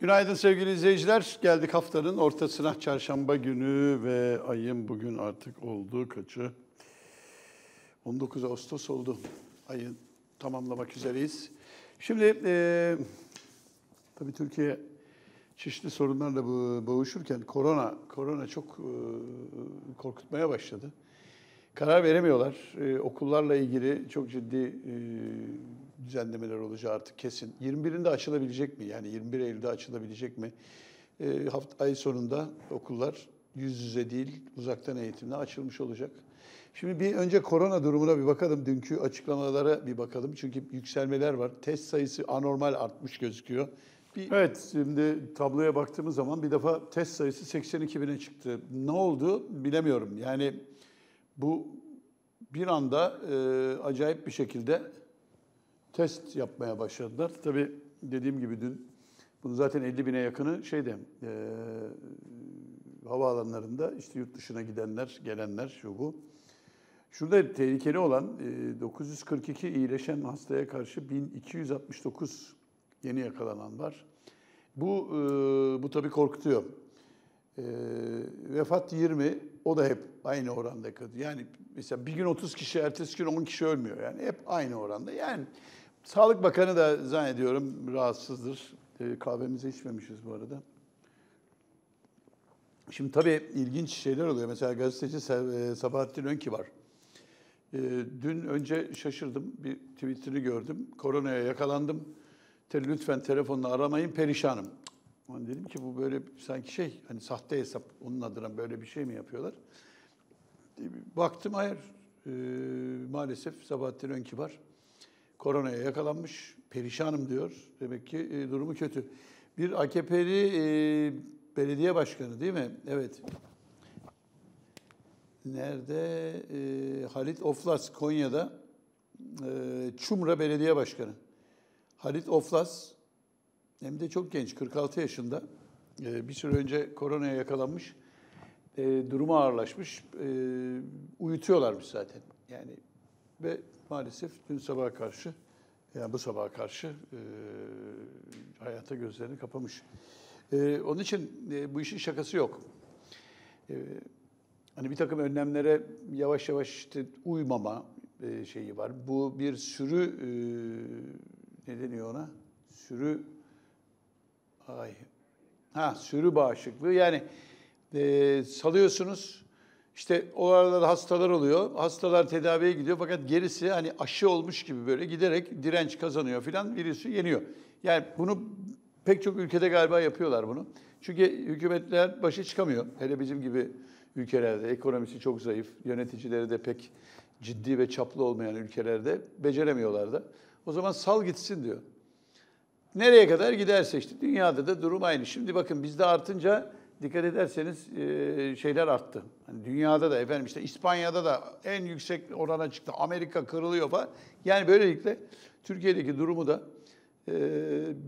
Günaydın sevgili izleyiciler. Geldik haftanın ortasına çarşamba günü ve ayın bugün artık olduğu kaçı? 19 Ağustos oldu. Ayı tamamlamak üzereyiz. Şimdi e, tabii Türkiye çeşitli sorunlarla boğuşurken korona korona çok e, korkutmaya başladı. Karar veremiyorlar. E, okullarla ilgili çok ciddi e, düzenlemeler olacağı artık kesin. 21'inde açılabilecek mi? Yani 21 Eylül'de açılabilecek mi? E, ee, hafta, ay sonunda okullar yüz yüze değil uzaktan eğitimle açılmış olacak. Şimdi bir önce korona durumuna bir bakalım. Dünkü açıklamalara bir bakalım. Çünkü yükselmeler var. Test sayısı anormal artmış gözüküyor. Bir... Evet şimdi tabloya baktığımız zaman bir defa test sayısı 82 bine çıktı. Ne oldu bilemiyorum. Yani bu bir anda e, acayip bir şekilde test yapmaya başladılar. Tabii dediğim gibi dün bunu zaten 50 bine yakını şeyde e, havaalanlarında işte yurt dışına gidenler, gelenler şu bu. Şurada tehlikeli olan e, 942 iyileşen hastaya karşı 1269 yeni yakalanan var. Bu e, bu tabii korkutuyor. E, vefat 20 o da hep aynı oranda kadar. Yani mesela bir gün 30 kişi, ertesi gün 10 kişi ölmüyor. Yani hep aynı oranda. Yani Sağlık Bakanı da zannediyorum rahatsızdır. E, kahvemizi içmemişiz bu arada. Şimdi tabii ilginç şeyler oluyor. Mesela gazeteci e, Sabahattin Önki var. E, dün önce şaşırdım. Bir tweetini gördüm. Koronaya yakalandım. Te, lütfen telefonla aramayın perişanım. Ben dedim ki bu böyle sanki şey hani sahte hesap onun adına böyle bir şey mi yapıyorlar? E, baktım hayır. E, maalesef Sabahattin Önki var koronaya yakalanmış, perişanım diyor. Demek ki e, durumu kötü. Bir AKP'li e, belediye başkanı değil mi? Evet. Nerede? E, Halit Oflas, Konya'da. E, Çumra Belediye Başkanı. Halit Oflas hem de çok genç, 46 yaşında. E, bir süre önce koronaya yakalanmış. E, durumu ağırlaşmış. E, uyutuyorlarmış zaten. Yani ve maalesef dün sabaha karşı, yani bu sabaha karşı e, hayata gözlerini kapamış. E, onun için e, bu işin şakası yok. E, hani bir takım önlemlere yavaş yavaş işte uymama e, şeyi var. Bu bir sürü, e, ne deniyor ona? Sürü, ay, ha sürü bağışıklığı. Yani e, salıyorsunuz, işte o da hastalar oluyor. Hastalar tedaviye gidiyor fakat gerisi hani aşı olmuş gibi böyle giderek direnç kazanıyor filan virüsü yeniyor. Yani bunu pek çok ülkede galiba yapıyorlar bunu. Çünkü hükümetler başa çıkamıyor. Hele bizim gibi ülkelerde ekonomisi çok zayıf, yöneticileri de pek ciddi ve çaplı olmayan ülkelerde beceremiyorlar da. O zaman sal gitsin diyor. Nereye kadar giderse işte dünyada da durum aynı. Şimdi bakın bizde artınca dikkat ederseniz e, şeyler arttı. Yani dünyada da efendim işte İspanya'da da en yüksek orana çıktı. Amerika kırılıyor falan. Yani böylelikle Türkiye'deki durumu da e,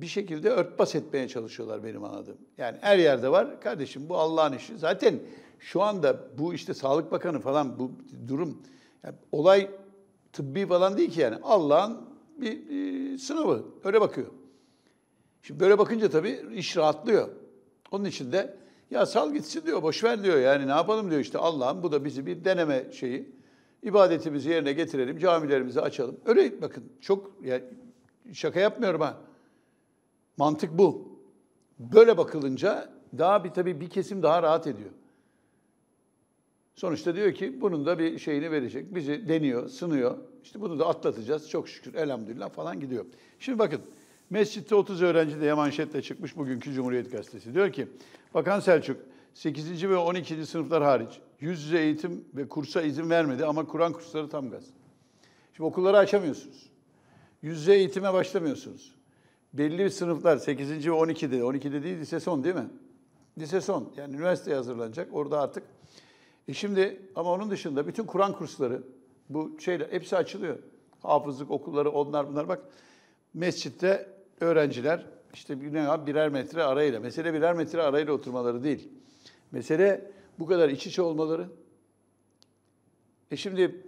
bir şekilde örtbas etmeye çalışıyorlar benim anladığım. Yani her yerde var. Kardeşim bu Allah'ın işi. Zaten şu anda bu işte Sağlık Bakanı falan bu durum yani olay tıbbi falan değil ki yani. Allah'ın bir e, sınavı. Öyle bakıyor. Şimdi böyle bakınca tabii iş rahatlıyor. Onun için de ya sal gitsin diyor, boşver diyor. Yani ne yapalım diyor işte Allah'ım bu da bizi bir deneme şeyi. İbadetimizi yerine getirelim, camilerimizi açalım. Öyle bakın çok yani şaka yapmıyorum ha. Mantık bu. Böyle bakılınca daha bir tabii bir kesim daha rahat ediyor. Sonuçta diyor ki bunun da bir şeyini verecek. Bizi deniyor, sınıyor. İşte bunu da atlatacağız. Çok şükür elhamdülillah falan gidiyor. Şimdi bakın Mescitte 30 öğrenci de manşetle çıkmış bugünkü Cumhuriyet Gazetesi. Diyor ki, Bakan Selçuk, 8. ve 12. sınıflar hariç yüz yüze eğitim ve kursa izin vermedi ama Kur'an kursları tam gaz. Şimdi okulları açamıyorsunuz. Yüz yüze eğitime başlamıyorsunuz. Belli bir sınıflar 8. ve 12'de, 12'de değil lise son değil mi? Lise son yani üniversiteye hazırlanacak orada artık. E şimdi ama onun dışında bütün Kur'an kursları bu şeyler hepsi açılıyor. Hafızlık okulları onlar bunlar bak. Mescitte öğrenciler işte ne yap birer metre arayla. Mesele birer metre arayla oturmaları değil. Mesele bu kadar iç içe olmaları. E şimdi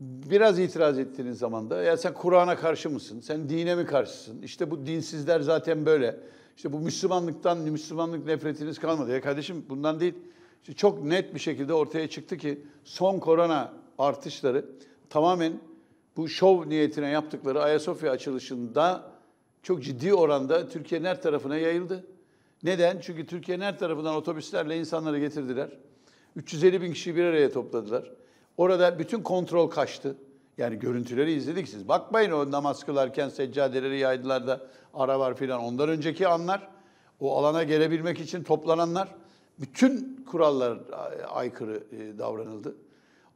biraz itiraz ettiğiniz zaman da ya sen Kur'an'a karşı mısın? Sen dine mi karşısın? İşte bu dinsizler zaten böyle. İşte bu Müslümanlıktan, Müslümanlık nefretiniz kalmadı. Ya kardeşim bundan değil. İşte çok net bir şekilde ortaya çıktı ki son korona artışları tamamen bu şov niyetine yaptıkları Ayasofya açılışında çok ciddi oranda Türkiye'nin her tarafına yayıldı. Neden? Çünkü Türkiye'nin her tarafından otobüslerle insanları getirdiler. 350 bin kişiyi bir araya topladılar. Orada bütün kontrol kaçtı. Yani görüntüleri izledik siz. Bakmayın o namaz kılarken seccadeleri yaydılar da ara var filan. Ondan önceki anlar, o alana gelebilmek için toplananlar, bütün kurallar aykırı e, davranıldı.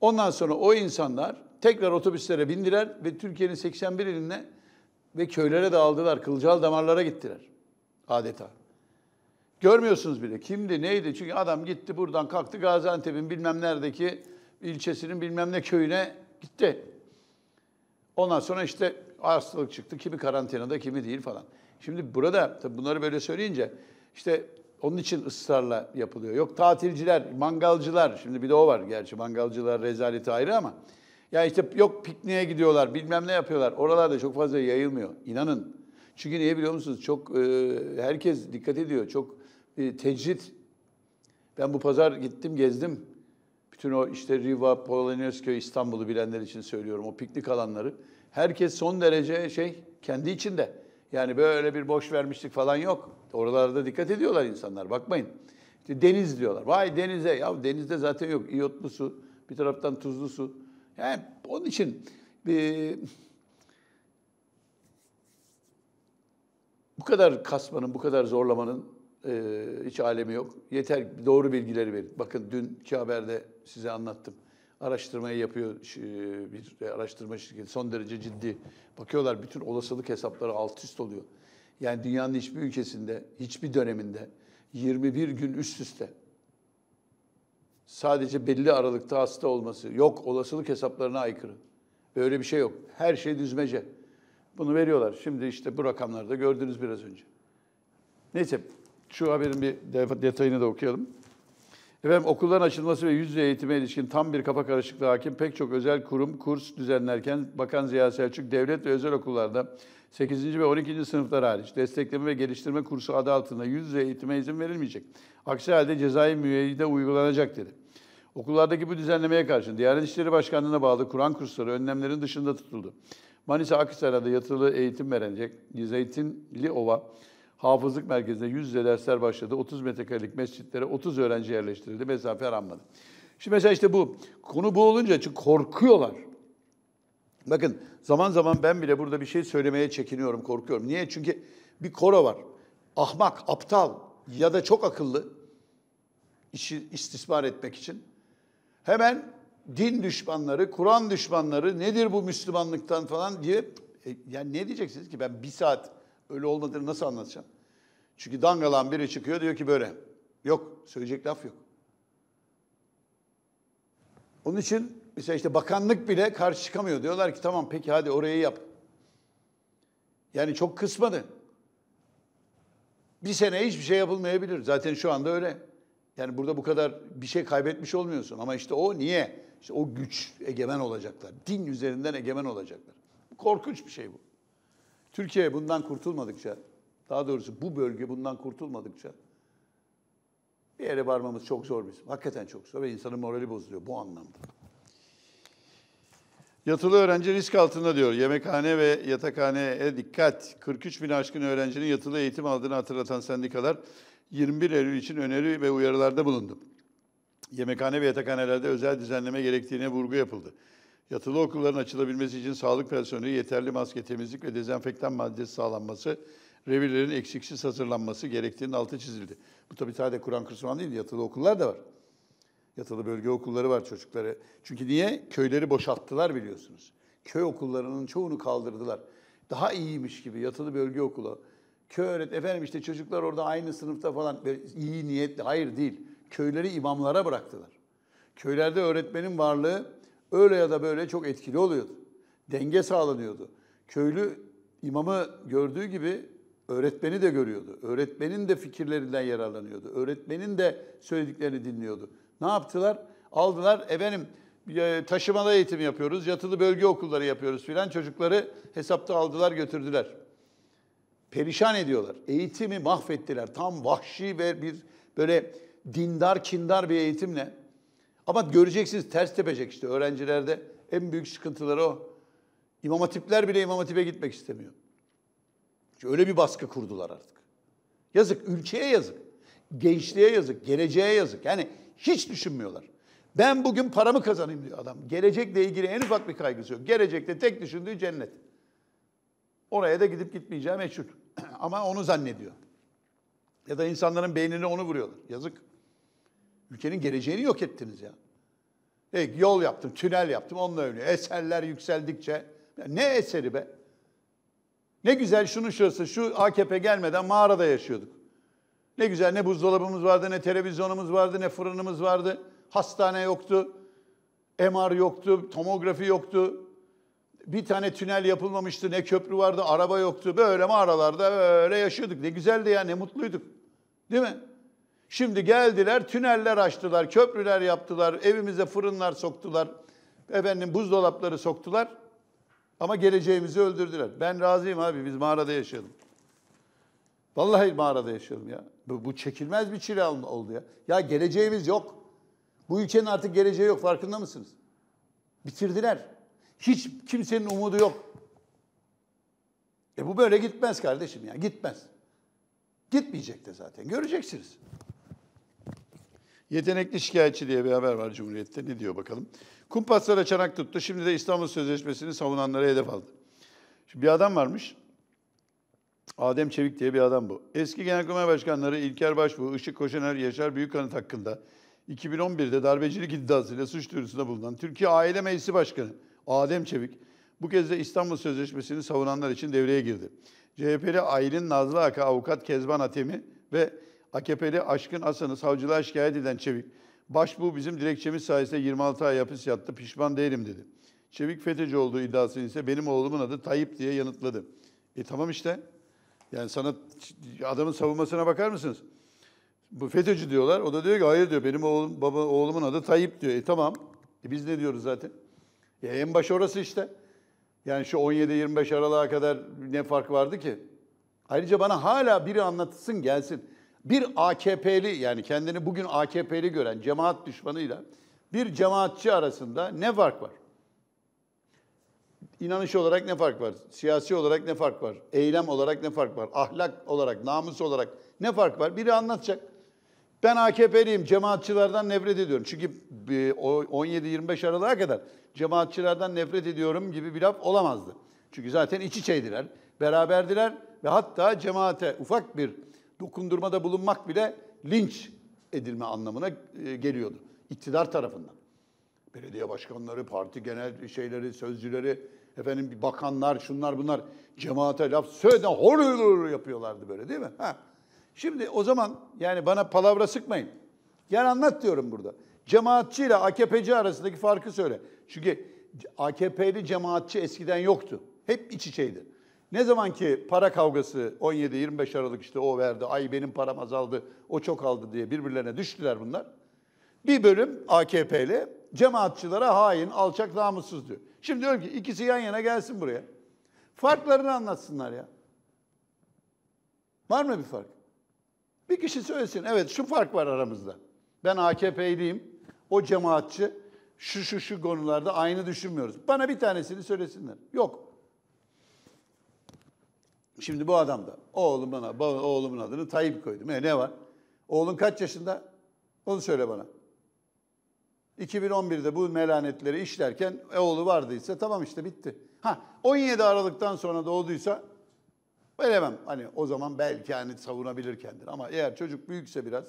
Ondan sonra o insanlar tekrar otobüslere bindiler ve Türkiye'nin 81 iline ve köylere dağıldılar. Kılcal damarlara gittiler adeta. Görmüyorsunuz bile kimdi neydi çünkü adam gitti buradan kalktı Gaziantep'in bilmem neredeki ilçesinin bilmem ne köyüne gitti. Ondan sonra işte hastalık çıktı kimi karantinada kimi değil falan. Şimdi burada tabii bunları böyle söyleyince işte onun için ısrarla yapılıyor. Yok tatilciler, mangalcılar. Şimdi bir de o var gerçi mangalcılar rezaleti ayrı ama ya işte yok pikniğe gidiyorlar, bilmem ne yapıyorlar. Oralarda çok fazla yayılmıyor. İnanın. Çünkü niye biliyor musunuz? Çok e, herkes dikkat ediyor. Çok e, tecrit. Ben bu pazar gittim, gezdim. Bütün o işte Riva, Polonezköy, İstanbul'u bilenler için söylüyorum. O piknik alanları. Herkes son derece şey kendi içinde. Yani böyle bir boş vermişlik falan yok. Oralarda dikkat ediyorlar insanlar. Bakmayın. İşte deniz diyorlar. Vay denize. Ya denizde zaten yok. İyotlu su, bir taraftan tuzlu su. Yani onun için e, bu kadar kasmanın, bu kadar zorlamanın e, hiç alemi yok. Yeter doğru bilgileri verin. Bakın dünkü haberde size anlattım. Araştırmayı yapıyor e, bir araştırma şirketi. Son derece ciddi. Bakıyorlar bütün olasılık hesapları alt üst oluyor. Yani dünyanın hiçbir ülkesinde, hiçbir döneminde 21 gün üst üste sadece belli aralıkta hasta olması yok olasılık hesaplarına aykırı. Böyle bir şey yok. Her şey düzmece. Bunu veriyorlar. Şimdi işte bu rakamları da gördünüz biraz önce. Neyse şu haberin bir detayını da okuyalım. Efendim okulların açılması ve yüz yüze eğitime ilişkin tam bir kafa karışıklığı hakim pek çok özel kurum kurs düzenlerken Bakan Ziya Selçuk devlet ve özel okullarda 8. ve 12. sınıflar hariç destekleme ve geliştirme kursu adı altında yüz yüze eğitime izin verilmeyecek. Aksi halde cezai müeyyide uygulanacak dedi. Okullardaki bu düzenlemeye karşın Diyanet İşleri Başkanlığı'na bağlı Kur'an kursları önlemlerin dışında tutuldu. Manisa Akhisar'da yatılı eğitim verecek Zeytinli Ova Hafızlık Merkezi'nde yüz yüze dersler başladı. 30 metrekarelik mescitlere 30 öğrenci yerleştirildi. Mesafe aranmadı. Şimdi mesela işte bu. Konu bu olunca çünkü korkuyorlar. Bakın zaman zaman ben bile burada bir şey söylemeye çekiniyorum, korkuyorum. Niye? Çünkü bir koro var. Ahmak, aptal, ya da çok akıllı işi istismar etmek için hemen din düşmanları, Kur'an düşmanları nedir bu Müslümanlıktan falan diye e, yani ne diyeceksiniz ki ben bir saat öyle olmadığını nasıl anlatacağım? Çünkü dangalan biri çıkıyor diyor ki böyle. Yok söyleyecek laf yok. Onun için mesela işte bakanlık bile karşı çıkamıyor. Diyorlar ki tamam peki hadi orayı yap. Yani çok kısmadı. Bir sene hiçbir şey yapılmayabilir. Zaten şu anda öyle. Yani burada bu kadar bir şey kaybetmiş olmuyorsun. Ama işte o niye? İşte o güç egemen olacaklar. Din üzerinden egemen olacaklar. Korkunç bir şey bu. Türkiye bundan kurtulmadıkça, daha doğrusu bu bölge bundan kurtulmadıkça bir yere varmamız çok zor bizim. Hakikaten çok zor ve insanın morali bozuluyor bu anlamda. Yatılı öğrenci risk altında diyor. Yemekhane ve yatakhaneye dikkat. 43 bin aşkın öğrencinin yatılı eğitim aldığını hatırlatan sendikalar 21 Eylül için öneri ve uyarılarda bulundu. Yemekhane ve yatakhanelerde özel düzenleme gerektiğine vurgu yapıldı. Yatılı okulların açılabilmesi için sağlık personeli yeterli maske, temizlik ve dezenfektan maddesi sağlanması, revirlerin eksiksiz hazırlanması gerektiğinin altı çizildi. Bu tabii sadece Kur'an kursuman değil, yatılı okullar da var. Yatılı bölge okulları var çocukları. Çünkü niye? Köyleri boşalttılar biliyorsunuz. Köy okullarının çoğunu kaldırdılar. Daha iyiymiş gibi yatılı bölge okulu. Köy öğret efendim işte çocuklar orada aynı sınıfta falan böyle iyi niyetli. Hayır değil. Köyleri imamlara bıraktılar. Köylerde öğretmenin varlığı öyle ya da böyle çok etkili oluyordu. Denge sağlanıyordu. Köylü imamı gördüğü gibi öğretmeni de görüyordu. Öğretmenin de fikirlerinden yararlanıyordu. Öğretmenin de söylediklerini dinliyordu. Ne yaptılar? Aldılar efendim e, taşımalı eğitim yapıyoruz, yatılı bölge okulları yapıyoruz filan çocukları hesapta aldılar götürdüler. Perişan ediyorlar. Eğitimi mahvettiler. Tam vahşi ve bir böyle dindar kindar bir eğitimle. Ama göreceksiniz ters tepecek işte öğrencilerde. En büyük sıkıntıları o. İmam hatipler bile imam hatibe gitmek istemiyor. İşte öyle bir baskı kurdular artık. Yazık, ülkeye yazık. Gençliğe yazık, geleceğe yazık. Yani hiç düşünmüyorlar. Ben bugün paramı kazanayım diyor adam. Gelecekle ilgili en ufak bir kaygısı yok. Gelecekte tek düşündüğü cennet. Oraya da gidip gitmeyeceği meçhul. Ama onu zannediyor. Ya da insanların beynine onu vuruyorlar. Yazık. Ülkenin geleceğini yok ettiniz ya. Peki yol yaptım, tünel yaptım, onunla ölüyor. Eserler yükseldikçe. Ne eseri be? Ne güzel şunu şurası, şu AKP gelmeden mağarada yaşıyorduk. Ne güzel ne buzdolabımız vardı, ne televizyonumuz vardı, ne fırınımız vardı. Hastane yoktu, MR yoktu, tomografi yoktu. Bir tane tünel yapılmamıştı, ne köprü vardı, araba yoktu. Böyle mağaralarda böyle yaşıyorduk. Ne güzeldi ya, ne mutluyduk. Değil mi? Şimdi geldiler, tüneller açtılar, köprüler yaptılar, evimize fırınlar soktular. Efendim buzdolapları soktular. Ama geleceğimizi öldürdüler. Ben razıyım abi, biz mağarada yaşayalım. Vallahi mağarada yaşayalım ya. Bu, bu çekilmez bir çile oldu ya. Ya geleceğimiz yok. Bu ülkenin artık geleceği yok farkında mısınız? Bitirdiler. Hiç kimsenin umudu yok. E bu böyle gitmez kardeşim ya gitmez. Gitmeyecek de zaten göreceksiniz. Yetenekli şikayetçi diye bir haber var Cumhuriyet'te. Ne diyor bakalım? Kumpaslara çanak tuttu. Şimdi de İstanbul Sözleşmesi'ni savunanlara hedef aldı. Şimdi bir adam varmış. Adem Çevik diye bir adam bu. Eski Genelkurmay Başkanları İlker Başbuğ, Işık Koşener, Yaşar Büyükkanıt hakkında 2011'de darbecilik iddiasıyla suç duyurusunda bulunan Türkiye Aile Meclisi Başkanı Adem Çevik bu kez de İstanbul Sözleşmesi'ni savunanlar için devreye girdi. CHP'li Aylin Nazlı Aka, avukat Kezban Atemi ve AKP'li Aşkın Asan'ı savcılığa şikayet eden Çevik, Başbuğ bizim dilekçemiz sayesinde 26 ay hapis yattı, pişman değilim dedi. Çevik FETÖ'cü olduğu iddiasını ise benim oğlumun adı Tayyip diye yanıtladı. E tamam işte. Yani sana adamın savunmasına bakar mısınız? Bu FETÖ'cü diyorlar. O da diyor ki hayır diyor benim oğlum, baba, oğlumun adı Tayyip diyor. E tamam. E biz ne diyoruz zaten? E en baş orası işte. Yani şu 17-25 Aralık'a kadar ne fark vardı ki? Ayrıca bana hala biri anlatsın gelsin. Bir AKP'li yani kendini bugün AKP'li gören cemaat düşmanıyla bir cemaatçi arasında ne fark var? inanış olarak ne fark var? Siyasi olarak ne fark var? Eylem olarak ne fark var? Ahlak olarak, namus olarak ne fark var? Biri anlatacak. Ben AKP'liyim, cemaatçılardan nefret ediyorum. Çünkü 17-25 e, Aralık'a kadar cemaatçılardan nefret ediyorum gibi bir laf olamazdı. Çünkü zaten iç içeydiler, beraberdiler ve hatta cemaate ufak bir dokundurmada bulunmak bile linç edilme anlamına e, geliyordu. İktidar tarafından. Belediye başkanları, parti genel şeyleri, sözcüleri efendim bakanlar, şunlar bunlar cemaate laf söyleden hor hor yapıyorlardı böyle değil mi? Ha. Şimdi o zaman yani bana palavra sıkmayın. Yani anlat diyorum burada. Cemaatçi ile AKP'ci arasındaki farkı söyle. Çünkü AKP'li cemaatçi eskiden yoktu. Hep iç içeydi. Ne zaman ki para kavgası 17-25 Aralık işte o verdi, ay benim param azaldı, o çok aldı diye birbirlerine düştüler bunlar. Bir bölüm AKP'li, cemaatçılara hain, alçak, namussuz diyor. Şimdi diyorum ki ikisi yan yana gelsin buraya. Farklarını anlatsınlar ya. Var mı bir fark? Bir kişi söylesin. Evet şu fark var aramızda. Ben AKP'liyim. O cemaatçi şu şu şu konularda aynı düşünmüyoruz. Bana bir tanesini söylesinler. Yok. Şimdi bu adam da oğlum bana oğlumun adını Tayyip koydum. E ne var? Oğlun kaç yaşında? Onu söyle bana. 2011'de bu melanetleri işlerken e, oğlu vardıysa tamam işte bitti. Ha 17 Aralık'tan sonra doğduysa bilemem. Hani o zaman belki hani savunabilir kendini. Ama eğer çocuk büyükse biraz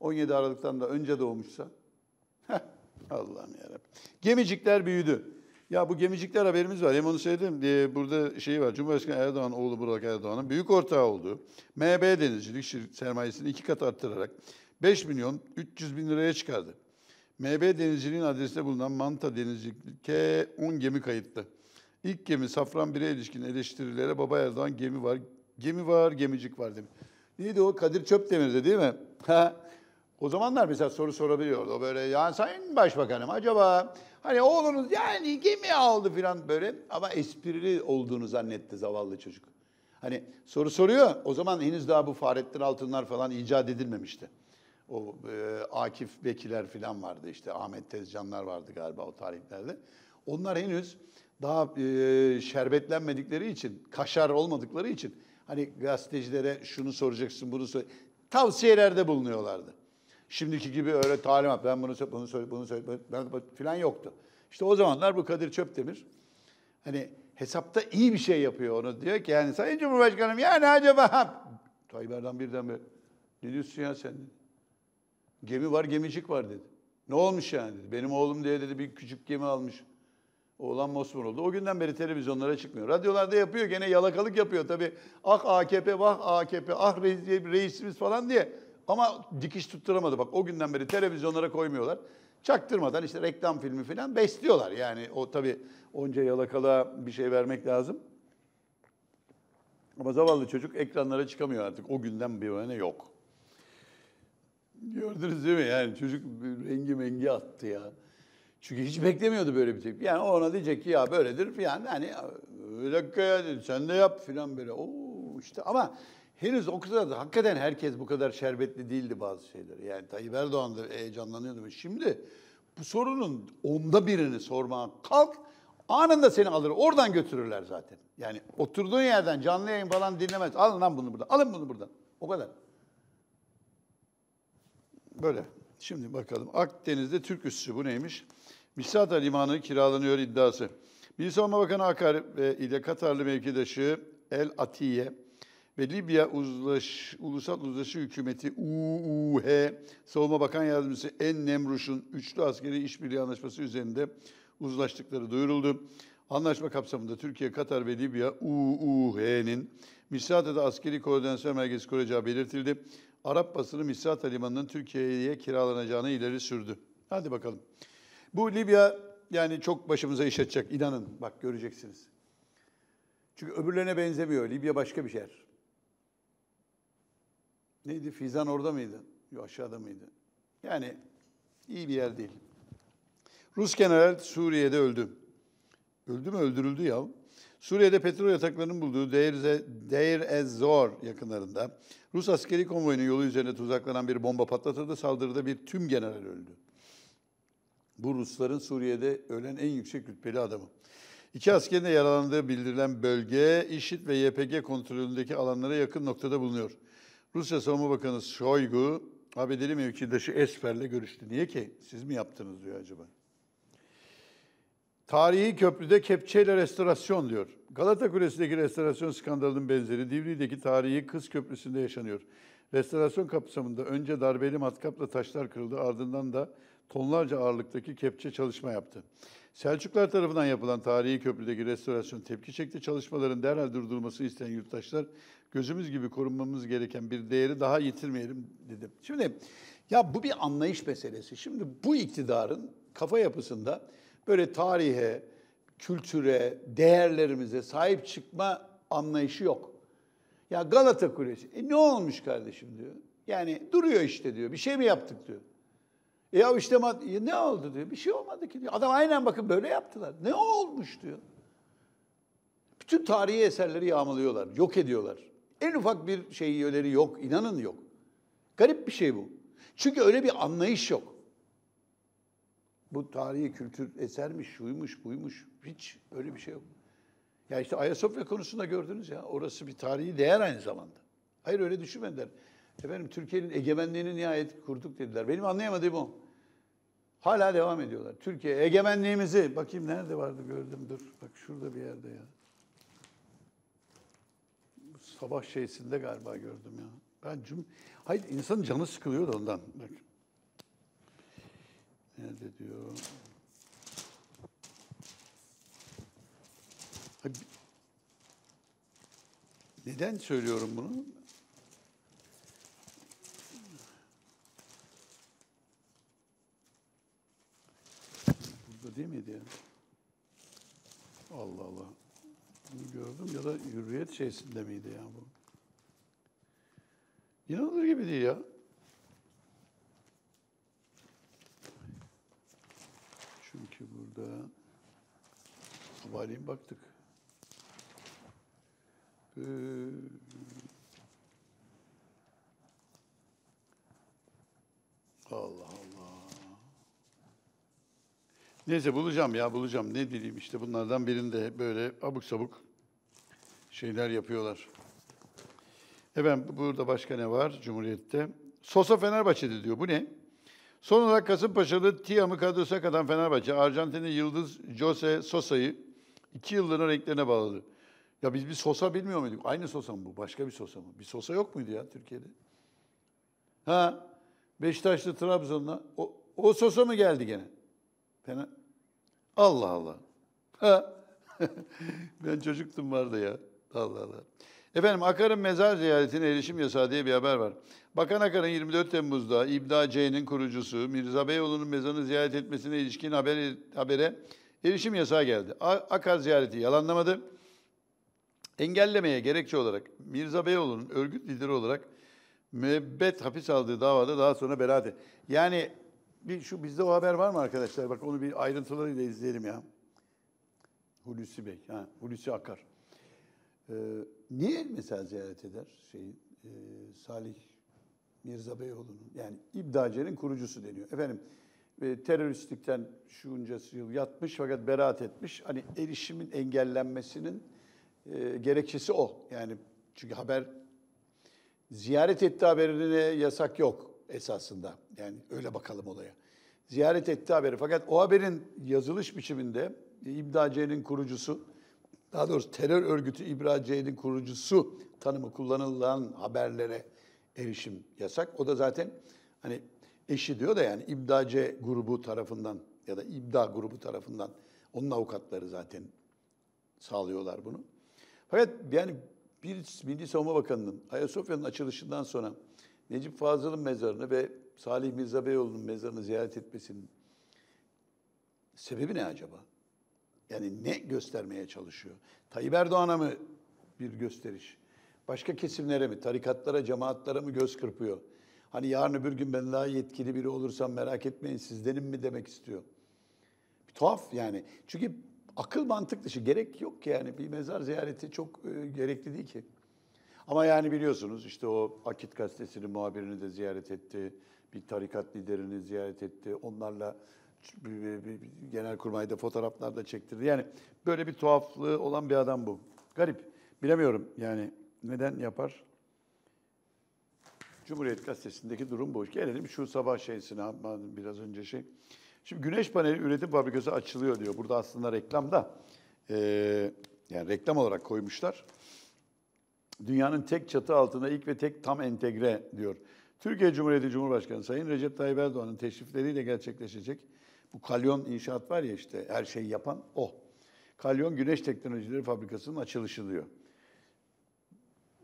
17 Aralık'tan da önce doğmuşsa Allah'ım yarabbim. Gemicikler büyüdü. Ya bu gemicikler haberimiz var. Hem onu söyledim. diye burada şey var. Cumhurbaşkanı Erdoğan oğlu Burak Erdoğan'ın büyük ortağı olduğu MB Denizcilik sermayesini iki kat arttırarak 5 milyon 300 bin liraya çıkardı. MB Denizciliğin adresinde bulunan Manta Denizcilik'e 10 gemi kayıtlı. İlk gemi Safran 1'e ilişkin eleştirilere Baba Erdoğan gemi var, gemi var, gemicik var demiş. Neydi o? Kadir Çöpdemir'di değil mi? o zamanlar mesela soru sorabiliyordu. O böyle yani Sayın Başbakanım acaba hani oğlunuz yani gemi aldı falan böyle ama esprili olduğunu zannetti zavallı çocuk. Hani soru soruyor. O zaman henüz daha bu Fahrettin Altınlar falan icat edilmemişti. O e, Akif Bekiler falan vardı işte Ahmet Tezcanlar vardı galiba o tarihlerde. Onlar henüz daha e, şerbetlenmedikleri için, kaşar olmadıkları için hani gazetecilere şunu soracaksın, bunu sor tavsiyelerde bulunuyorlardı. Şimdiki gibi öyle talimat ben bunu söyle, bunu söyle, bunu söyle ben falan yoktu. İşte o zamanlar bu Kadir Çöptemir hani hesapta iyi bir şey yapıyor onu diyor ki yani Sayın Cumhurbaşkanım yani acaba Tayyip Erdoğan birden böyle ne diyorsun ya sen Gemi var gemicik var dedi. Ne olmuş yani dedi. Benim oğlum diye dedi bir küçük gemi almış. Oğlan mosmor oldu. O günden beri televizyonlara çıkmıyor. Radyolarda yapıyor gene yalakalık yapıyor tabii. Ah AKP vah AKP ah reis, reisimiz falan diye. Ama dikiş tutturamadı bak o günden beri televizyonlara koymuyorlar. Çaktırmadan işte reklam filmi falan besliyorlar. Yani o tabii onca yalakala bir şey vermek lazım. Ama zavallı çocuk ekranlara çıkamıyor artık. O günden bir yana yok. Gördünüz değil mi? Yani çocuk rengi mengi attı ya. Çünkü hiç beklemiyordu böyle bir tepki. Yani ona diyecek ki ya böyledir yani hani bir dakika ya sen de yap filan böyle. Oo işte ama henüz o kadar da hakikaten herkes bu kadar şerbetli değildi bazı şeyleri. Yani Tayyip Erdoğan da heyecanlanıyordu. Şimdi bu sorunun onda birini sormaya kalk anında seni alır. Oradan götürürler zaten. Yani oturduğun yerden canlı yayın falan dinlemez. Alın lan bunu buradan. Alın bunu buradan. O kadar. Böyle. Şimdi bakalım. Akdeniz'de Türk üssü bu neymiş? Misata Limanı kiralanıyor iddiası. Milli Savunma Bakanı Akar e, ile Katarlı mevkidaşı El Atiye ve Libya Uzlaş, Ulusal Uzlaşı Hükümeti UUH Savunma Bakan Yardımcısı En Nemruş'un üçlü askeri işbirliği anlaşması üzerinde uzlaştıkları duyuruldu. Anlaşma kapsamında Türkiye, Katar ve Libya UUH'nin Misrata'da askeri koordinasyon merkezi kuracağı belirtildi. Arap basını Misrat Limanı'nın Türkiye'ye kiralanacağını ileri sürdü. Hadi bakalım. Bu Libya yani çok başımıza iş açacak inanın bak göreceksiniz. Çünkü öbürlerine benzemiyor. Libya başka bir yer. Neydi? Fizan orada mıydı? Yok aşağıda mıydı? Yani iyi bir yer değil. Rus general Suriye'de öldü. Öldü mü? Öldürüldü ya. Suriye'de petrol yataklarının bulduğu Deir, Deir ez Zor yakınlarında Rus askeri konvoyunun yolu üzerine tuzaklanan bir bomba patlatıldı. Saldırıda bir tüm general öldü. Bu Rusların Suriye'de ölen en yüksek rütbeli adamı. İki askerin de yaralandığı bildirilen bölge IŞİD ve YPG kontrolündeki alanlara yakın noktada bulunuyor. Rusya Savunma Bakanı Shoigu, ABD'li mevkidaşı Esfer'le görüştü. Niye ki? Siz mi yaptınız diyor acaba. Tarihi köprüde kepçeyle restorasyon diyor. Galata Kulesi'ndeki restorasyon skandalının benzeri Divriği'deki tarihi Kız Köprüsü'nde yaşanıyor. Restorasyon kapsamında önce darbeli matkapla taşlar kırıldı ardından da tonlarca ağırlıktaki kepçe çalışma yaptı. Selçuklar tarafından yapılan tarihi köprüdeki restorasyon tepki çekti. Çalışmaların derhal durdurulması isteyen yurttaşlar gözümüz gibi korunmamız gereken bir değeri daha yitirmeyelim dedi. Şimdi ya bu bir anlayış meselesi. Şimdi bu iktidarın kafa yapısında böyle tarihe, kültüre, değerlerimize sahip çıkma anlayışı yok. Ya Galata Kulesi, e ne olmuş kardeşim diyor. Yani duruyor işte diyor, bir şey mi yaptık diyor. E ya işte ya e, ne oldu diyor, bir şey olmadı ki diyor. Adam aynen bakın böyle yaptılar, ne olmuş diyor. Bütün tarihi eserleri yağmalıyorlar, yok ediyorlar. En ufak bir şeyleri yok, inanın yok. Garip bir şey bu. Çünkü öyle bir anlayış yok bu tarihi kültür esermiş, şuymuş, buymuş. Hiç öyle bir şey yok. Ya işte Ayasofya konusunda gördünüz ya. Orası bir tarihi değer aynı zamanda. Hayır öyle düşünmediler. Efendim Türkiye'nin egemenliğini nihayet kurduk dediler. Benim anlayamadığım o. Hala devam ediyorlar. Türkiye egemenliğimizi bakayım nerede vardı gördüm dur. Bak şurada bir yerde ya. Sabah şeysinde galiba gördüm ya. Ben cum Hayır insanın canı sıkılıyor da ondan. Bak Nerede diyor? Neden söylüyorum bunu? Burada değil miydi ya? Allah Allah. Bunu gördüm ya da hürriyet şeysinde miydi ya bu? İnanılır gibi değil ya. burada havaleyim baktık. Ee, Allah Allah. Neyse bulacağım ya bulacağım. Ne bileyim işte bunlardan birinde böyle abuk sabuk şeyler yapıyorlar. Efendim burada başka ne var Cumhuriyet'te? Sosa Fenerbahçe'de diyor. Bu ne? Son olarak Kasımpaşalı Tiam'ı kadrosa katan Fenerbahçe, Arjantin'in yıldız Jose Sosa'yı iki yıllığına renklerine bağladı. Ya biz bir Sosa bilmiyor muyduk? Aynı Sosa mı bu? Başka bir Sosa mı? Bir Sosa yok muydu ya Türkiye'de? Ha, Beşiktaşlı Trabzon'la o, o Sosa mı geldi gene? Fena. Allah Allah. Ha. ben çocuktum vardı ya. Allah Allah. Efendim Akar'ın mezar ziyaretine erişim yasağı diye bir haber var. Bakan Akar'ın 24 Temmuz'da İbdace'nin kurucusu Mirza Beyoğlu'nun mezarını ziyaret etmesine ilişkin haber, habere erişim yasağı geldi. Akar ziyareti yalanlamadı. Engellemeye gerekçe olarak Mirza Beyoğlu'nun örgüt lideri olarak müebbet hapis aldığı davada daha sonra beraat etti. Yani bir şu bizde o haber var mı arkadaşlar? Bak onu bir ayrıntılarıyla izleyelim ya. Hulusi Bey, ha, Hulusi Akar. Ee, niye mesela ziyaret eder şey e, Salih Mirza Beyoğlu'nun yani İbdace'nin kurucusu deniyor. Efendim e, teröristlikten şuncası yıl yatmış fakat beraat etmiş. Hani erişimin engellenmesinin e, gerekçesi o. Yani çünkü haber ziyaret etti haberine yasak yok esasında. Yani öyle bakalım olaya. Ziyaret etti haberi. Fakat o haberin yazılış biçiminde e, İbdace'nin kurucusu, daha doğrusu terör örgütü İbrace'nin kurucusu tanımı kullanılan haberlere erişim yasak. O da zaten hani eşi diyor da yani İbdace grubu tarafından ya da İbda grubu tarafından onun avukatları zaten sağlıyorlar bunu. Fakat yani bir Milli Savunma Bakanı'nın Ayasofya'nın açılışından sonra Necip Fazıl'ın mezarını ve Salih Mirza Beyoğlu'nun mezarını ziyaret etmesinin sebebi ne acaba? Yani ne göstermeye çalışıyor? Tayyip Erdoğan'a mı bir gösteriş? Başka kesimlere mi, tarikatlara, cemaatlara mı göz kırpıyor? Hani yarın öbür gün ben daha yetkili biri olursam merak etmeyin sizdenim mi demek istiyor. Bir tuhaf yani. Çünkü akıl mantık dışı gerek yok ki yani bir mezar ziyareti çok e, gerekli değil ki. Ama yani biliyorsunuz işte o Akit gazetesinin muhabirini de ziyaret etti. Bir tarikat liderini ziyaret etti. Onlarla genel kurmayda fotoğraflar da çektirdi. Yani böyle bir tuhaflığı olan bir adam bu. Garip. Bilemiyorum yani neden yapar? Cumhuriyet Gazetesi'ndeki durum bu. Gelelim şu sabah şeysine biraz önce şey. Şimdi güneş paneli üretim fabrikası açılıyor diyor. Burada aslında reklam da e, yani reklam olarak koymuşlar. Dünyanın tek çatı altında ilk ve tek tam entegre diyor. Türkiye Cumhuriyeti Cumhurbaşkanı Sayın Recep Tayyip Erdoğan'ın teşrifleriyle gerçekleşecek bu kalyon inşaat var ya işte her şeyi yapan o. Kalyon Güneş Teknolojileri Fabrikası'nın açılışı diyor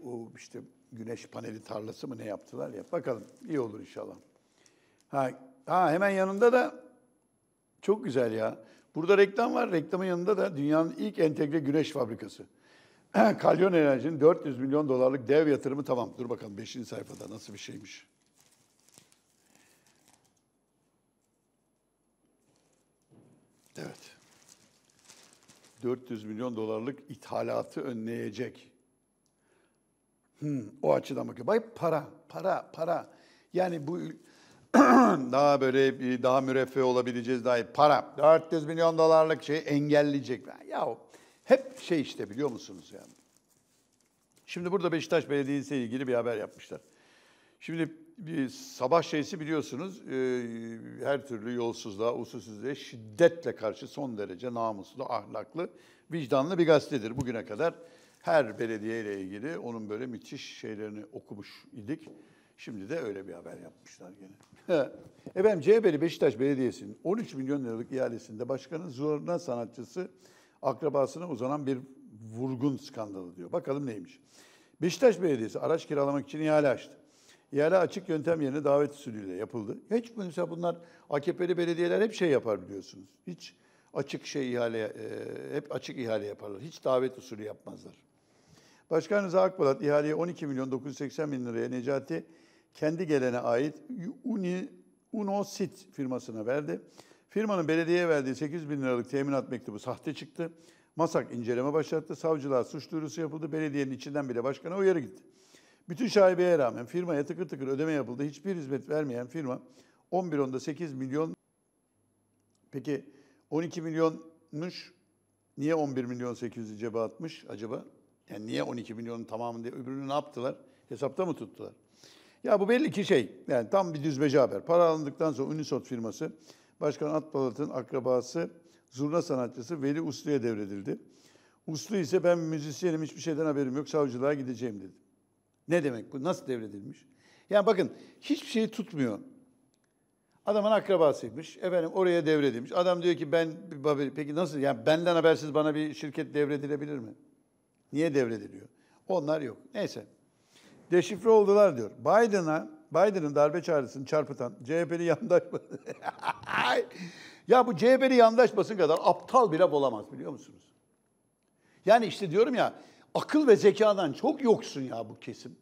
o işte güneş paneli tarlası mı ne yaptılar ya. Bakalım iyi olur inşallah. Ha, ha hemen yanında da çok güzel ya. Burada reklam var. Reklamın yanında da dünyanın ilk entegre güneş fabrikası. Kalyon Enerji'nin 400 milyon dolarlık dev yatırımı tamam. Dur bakalım 5. sayfada nasıl bir şeymiş. Evet. 400 milyon dolarlık ithalatı önleyecek Hmm, o açıdan bakıyor. Bay para, para, para. Yani bu daha böyle bir, daha müreffeh olabileceğiz dahi para. 400 milyon dolarlık şey engelleyecek. Ya hep şey işte biliyor musunuz yani. Şimdi burada Beşiktaş Belediyesi ile ilgili bir haber yapmışlar. Şimdi bir sabah şeysi biliyorsunuz e, her türlü yolsuzluğa, usulsüzlüğe şiddetle karşı son derece namuslu, ahlaklı, vicdanlı bir gazetedir bugüne kadar her belediyeyle ilgili onun böyle müthiş şeylerini okumuş idik. Şimdi de öyle bir haber yapmışlar gene. Efendim CHP'li Beşiktaş Belediyesi'nin 13 milyon liralık ihalesinde başkanın zurna sanatçısı akrabasına uzanan bir vurgun skandalı diyor. Bakalım neymiş. Beşiktaş Belediyesi araç kiralamak için ihale açtı. İhale açık yöntem yerine davet usulüyle yapıldı. Hiç mesela bunlar AKP'li belediyeler hep şey yapar biliyorsunuz. Hiç açık şey ihale, e, hep açık ihale yaparlar. Hiç davet usulü yapmazlar. Başkan Rıza Akbalat ihaleye 12 milyon 980 bin liraya Necati kendi gelene ait Uni, Unosit firmasına verdi. Firmanın belediyeye verdiği 8 bin liralık teminat mektubu sahte çıktı. Masak inceleme başlattı. Savcılığa suç duyurusu yapıldı. Belediyenin içinden bile başkana uyarı gitti. Bütün şaibeye rağmen firmaya tıkır tıkır ödeme yapıldı. Hiçbir hizmet vermeyen firma 11 onda 8 milyon peki 12 milyonmuş niye 11 milyon 800'ü cebe atmış acaba? Yani niye 12 milyonun tamamını öbürünü ne yaptılar? Hesapta mı tuttular? Ya bu belli ki şey, yani tam bir düzmece haber. Para alındıktan sonra Unisot firması, Başkan Atbalat'ın akrabası, zurna sanatçısı Veli Uslu'ya devredildi. Uslu ise ben müzisyenim hiçbir şeyden haberim yok, savcılığa gideceğim dedi. Ne demek bu? Nasıl devredilmiş? Yani bakın hiçbir şeyi tutmuyor. Adamın akrabasıymış. Efendim oraya devredilmiş. Adam diyor ki ben peki nasıl yani benden habersiz bana bir şirket devredilebilir mi? Niye devrediliyor? Onlar yok. Neyse. Deşifre oldular diyor. Biden'a Biden'ın darbe çağrısını çarpıtan CHP'li yandaş ya bu CHP'li yandaş basın kadar aptal bir olamaz biliyor musunuz? Yani işte diyorum ya akıl ve zekadan çok yoksun ya bu kesim.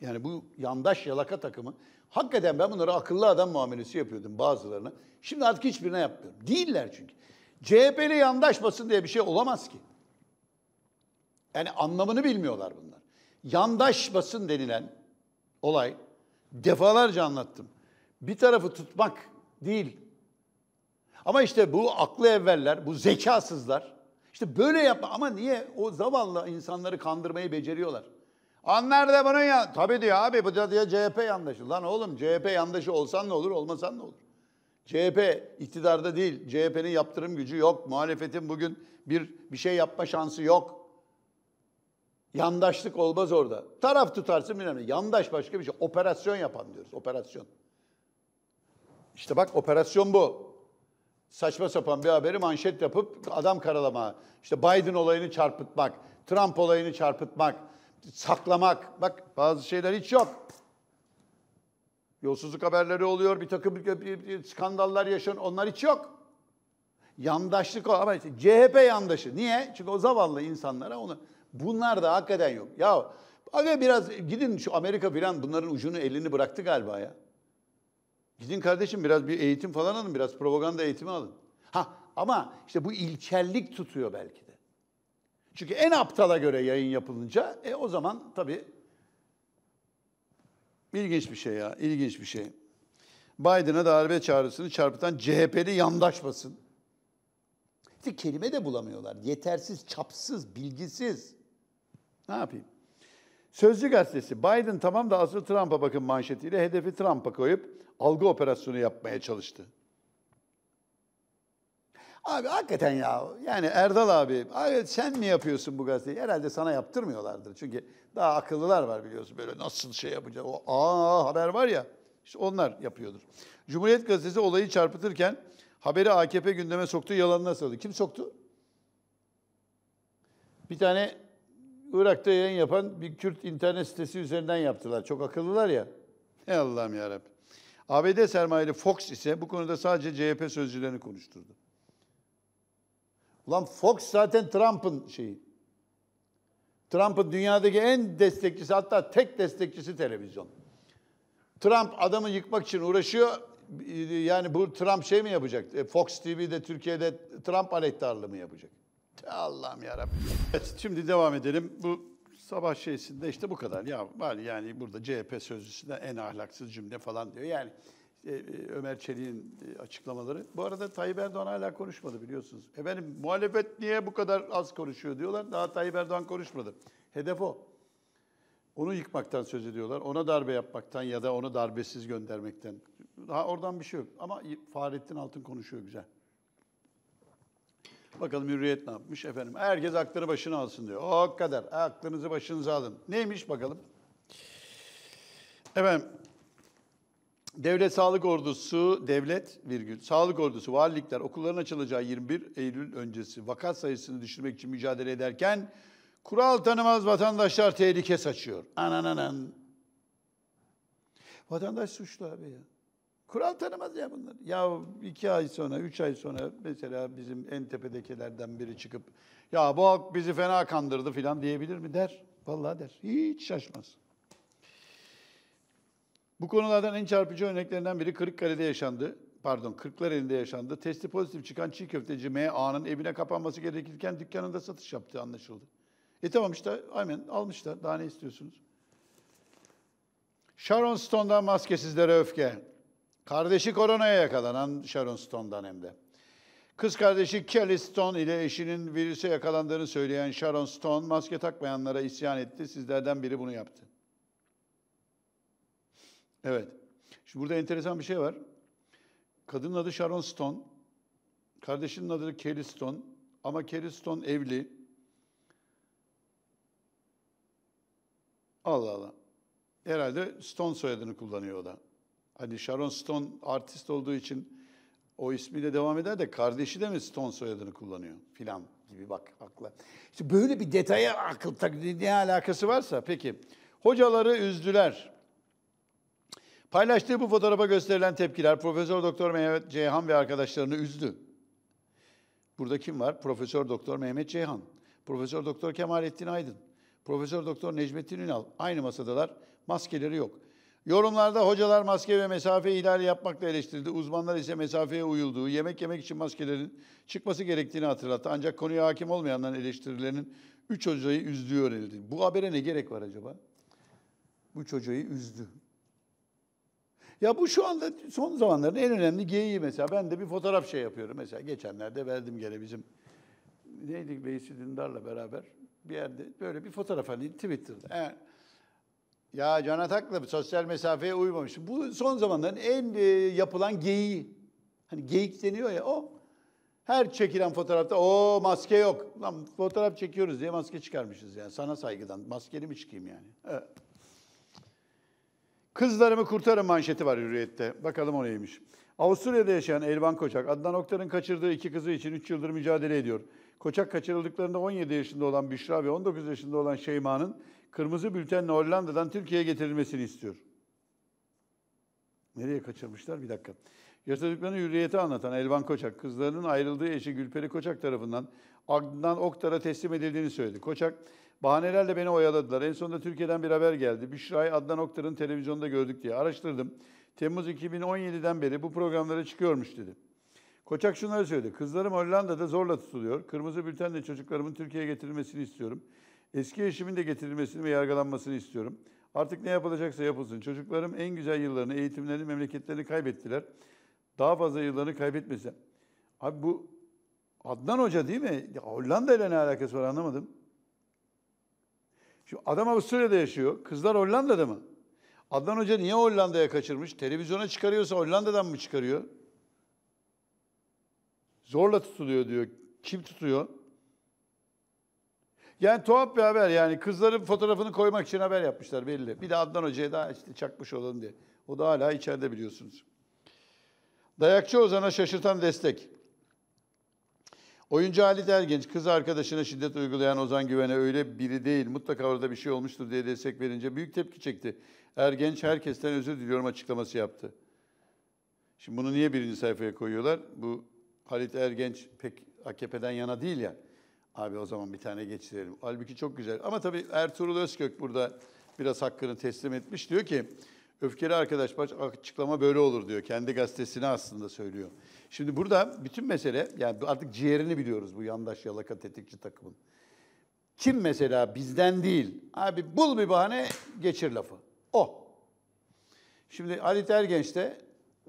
Yani bu yandaş yalaka takımı. Hakikaten ben bunları akıllı adam muamelesi yapıyordum bazılarına. Şimdi artık hiçbirine yapmıyorum. Değiller çünkü. CHP'li yandaş basın diye bir şey olamaz ki. Yani anlamını bilmiyorlar bunlar. Yandaş basın denilen olay defalarca anlattım. Bir tarafı tutmak değil. Ama işte bu aklı evveller, bu zekasızlar işte böyle yapma ama niye o zavallı insanları kandırmayı beceriyorlar? Anlar da bunun ya tabii diyor abi bu da diyor CHP yandaşı. Lan oğlum CHP yandaşı olsan ne olur, olmasan ne olur? CHP iktidarda değil. CHP'nin yaptırım gücü yok. Muhalefetin bugün bir bir şey yapma şansı yok. Yandaşlık olmaz orada. Taraf tutarsın bilmem Yandaş başka bir şey. Operasyon yapan diyoruz. Operasyon. İşte bak operasyon bu. Saçma sapan bir haberi manşet yapıp adam karalama. İşte Biden olayını çarpıtmak, Trump olayını çarpıtmak, saklamak. Bak bazı şeyler hiç yok. Yolsuzluk haberleri oluyor, bir takım skandallar yaşanıyor. Onlar hiç yok. Yandaşlık o ama işte CHP yandaşı. Niye? Çünkü o zavallı insanlara onu Bunlar da hakikaten yok. Ya abi biraz gidin şu Amerika filan bunların ucunu elini bıraktı galiba ya. Gidin kardeşim biraz bir eğitim falan alın, biraz propaganda eğitimi alın. Ha ama işte bu ilkellik tutuyor belki de. Çünkü en aptala göre yayın yapılınca e o zaman tabii ilginç bir şey ya, ilginç bir şey. Biden'a darbe çağrısını çarpıtan CHP'li yandaş basın. İşte kelime de bulamıyorlar. Yetersiz, çapsız, bilgisiz. Ne yapayım? Sözcü gazetesi Biden tamam da asıl Trump'a bakın manşetiyle hedefi Trump'a koyup algı operasyonu yapmaya çalıştı. Abi hakikaten ya yani Erdal abi abi sen mi yapıyorsun bu gazeteyi? Herhalde sana yaptırmıyorlardır. Çünkü daha akıllılar var biliyorsun böyle nasıl şey yapacağız. O aa haber var ya işte onlar yapıyordur. Cumhuriyet gazetesi olayı çarpıtırken haberi AKP gündeme soktu yalanına sarıldı. Kim soktu? Bir tane Irak'ta yayın yapan bir Kürt internet sitesi üzerinden yaptılar. Çok akıllılar ya. Ey Allah'ım yarabbim. ABD sermayeli Fox ise bu konuda sadece CHP sözcülerini konuşturdu. Ulan Fox zaten Trump'ın şeyi. Trump'ın dünyadaki en destekçisi hatta tek destekçisi televizyon. Trump adamı yıkmak için uğraşıyor. Yani bu Trump şey mi yapacak? E, Fox TV'de Türkiye'de Trump aleyhtarlığı mı yapacak? Allah'ım yarabbim. Evet şimdi devam edelim. Bu sabah şeysinde işte bu kadar. Ya var yani burada CHP sözcüsünden en ahlaksız cümle falan diyor. Yani e, e Ömer Çelik'in e, açıklamaları. Bu arada Tayyip Erdoğan hala konuşmadı biliyorsunuz. Efendim muhalefet niye bu kadar az konuşuyor diyorlar. Daha Tayyip Erdoğan konuşmadı. Hedef o. Onu yıkmaktan söz ediyorlar. Ona darbe yapmaktan ya da onu darbesiz göndermekten. Daha oradan bir şey yok. Ama Fahrettin Altın konuşuyor güzel. Bakalım Hürriyet ne yapmış efendim. Herkes aklını başına alsın diyor. O kadar. Aklınızı başınıza alın. Neymiş bakalım. Efendim Devlet Sağlık Ordusu, devlet virgül, sağlık ordusu, valilikler okulların açılacağı 21 Eylül öncesi vaka sayısını düşürmek için mücadele ederken kural tanımaz vatandaşlar tehlike saçıyor. Anananan. Vatandaş suçlu abi ya. Kural tanımaz ya bunlar. Ya iki ay sonra, üç ay sonra mesela bizim en tepedekilerden biri çıkıp ya bu halk bizi fena kandırdı falan diyebilir mi? Der. Vallahi der. Hiç şaşmaz. Bu konulardan en çarpıcı örneklerinden biri Kırıkkale'de yaşandı. Pardon, Kırklareli'nde yaşandı. Testi pozitif çıkan çiğ köfteci M.A.'nın evine kapanması gerekirken dükkanında satış yaptığı anlaşıldı. E tamam işte aynen almışlar. Daha ne istiyorsunuz? Sharon Stone'dan maskesizlere öfke. Kardeşi koronaya yakalanan Sharon Stone'dan hem de. Kız kardeşi Kelly Stone ile eşinin virüse yakalandığını söyleyen Sharon Stone maske takmayanlara isyan etti. Sizlerden biri bunu yaptı. Evet. Şimdi burada enteresan bir şey var. Kadının adı Sharon Stone. Kardeşinin adı Kelly Stone. Ama Kelly Stone evli. Allah Allah. Herhalde Stone soyadını kullanıyor o da. Hani Sharon Stone artist olduğu için o ismiyle devam eder de kardeşi de mi Stone soyadını kullanıyor filan gibi bak akla. İşte böyle bir detaya akıl taklidi ne alakası varsa peki. Hocaları üzdüler. Paylaştığı bu fotoğrafa gösterilen tepkiler Profesör Doktor Mehmet Ceyhan ve arkadaşlarını üzdü. Burada kim var? Profesör Doktor Mehmet Ceyhan, Profesör Doktor Kemalettin Aydın, Profesör Doktor Necmettin Ünal aynı masadalar. Maskeleri yok. Yorumlarda hocalar maske ve mesafe ihlali yapmakla eleştirdi. Uzmanlar ise mesafeye uyulduğu, yemek yemek için maskelerin çıkması gerektiğini hatırlattı. Ancak konuya hakim olmayanların eleştirilerinin 3 hocayı üzdüğü öğrenildi. Bu habere ne gerek var acaba? Bu hocayı üzdü. Ya bu şu anda son zamanların en önemli geyiği mesela. Ben de bir fotoğraf şey yapıyorum. Mesela geçenlerde verdim gene bizim neydi Veysi Dündar'la beraber bir yerde böyle bir fotoğraf hani Twitter'da. Yani ya Can Atak'la sosyal mesafeye uymamış. Bu son zamanların en e, yapılan geyiği. Hani geyik deniyor ya o. Her çekilen fotoğrafta o maske yok. Lan fotoğraf çekiyoruz diye maske çıkarmışız yani. Sana saygıdan maskeli mi çıkayım yani? Kızlarımı kurtarın manşeti var Hürriyet'te. Bakalım o neymiş. Avusturya'da yaşayan Elvan Koçak, Adnan Oktar'ın kaçırdığı iki kızı için 3 yıldır mücadele ediyor. Koçak kaçırıldıklarında 17 yaşında olan Büşra ve 19 yaşında olan Şeyma'nın kırmızı bültenle Hollanda'dan Türkiye'ye getirilmesini istiyor. Nereye kaçırmışlar? Bir dakika. Yaşadıklarını hürriyete anlatan Elvan Koçak, kızlarının ayrıldığı eşi Gülperi Koçak tarafından Aydın'dan Oktar'a teslim edildiğini söyledi. Koçak, bahanelerle beni oyaladılar. En sonunda Türkiye'den bir haber geldi. Büşra'yı Adnan Oktar'ın televizyonda gördük diye araştırdım. Temmuz 2017'den beri bu programlara çıkıyormuş dedi. Koçak şunları söyledi. Kızlarım Hollanda'da zorla tutuluyor. Kırmızı bültenle çocuklarımın Türkiye'ye getirilmesini istiyorum. Eski eşimin de getirilmesini ve yargılanmasını istiyorum. Artık ne yapılacaksa yapılsın. Çocuklarım en güzel yıllarını, eğitimlerini, memleketlerini kaybettiler. Daha fazla yıllarını kaybetmesin. Abi bu Adnan Hoca değil mi? Hollanda ile ne alakası var anlamadım. Şu adam Avusturya'da yaşıyor. Kızlar Hollanda'da mı? Adnan Hoca niye Hollanda'ya kaçırmış? Televizyona çıkarıyorsa Hollanda'dan mı çıkarıyor? Zorla tutuluyor diyor. Kim tutuyor? Yani tuhaf bir haber yani kızların fotoğrafını koymak için haber yapmışlar belli. Bir de Adnan Hoca'ya daha işte çakmış olalım diye. O da hala içeride biliyorsunuz. Dayakçı Ozan'a şaşırtan destek. Oyuncu Ali Dergenç kız arkadaşına şiddet uygulayan Ozan Güven'e öyle biri değil mutlaka orada bir şey olmuştur diye destek verince büyük tepki çekti. Ergenç herkesten özür diliyorum açıklaması yaptı. Şimdi bunu niye birinci sayfaya koyuyorlar? Bu Halit Ergenç pek AKP'den yana değil ya. Abi o zaman bir tane geçirelim. Halbuki çok güzel. Ama tabii Ertuğrul Özkök burada biraz hakkını teslim etmiş. Diyor ki öfkeli arkadaş baş açıklama böyle olur diyor. Kendi gazetesini aslında söylüyor. Şimdi burada bütün mesele yani artık ciğerini biliyoruz bu yandaş yalaka tetikçi takımın. Kim mesela bizden değil. Abi bul bir bahane geçir lafı. O. Şimdi Ali Tergenç de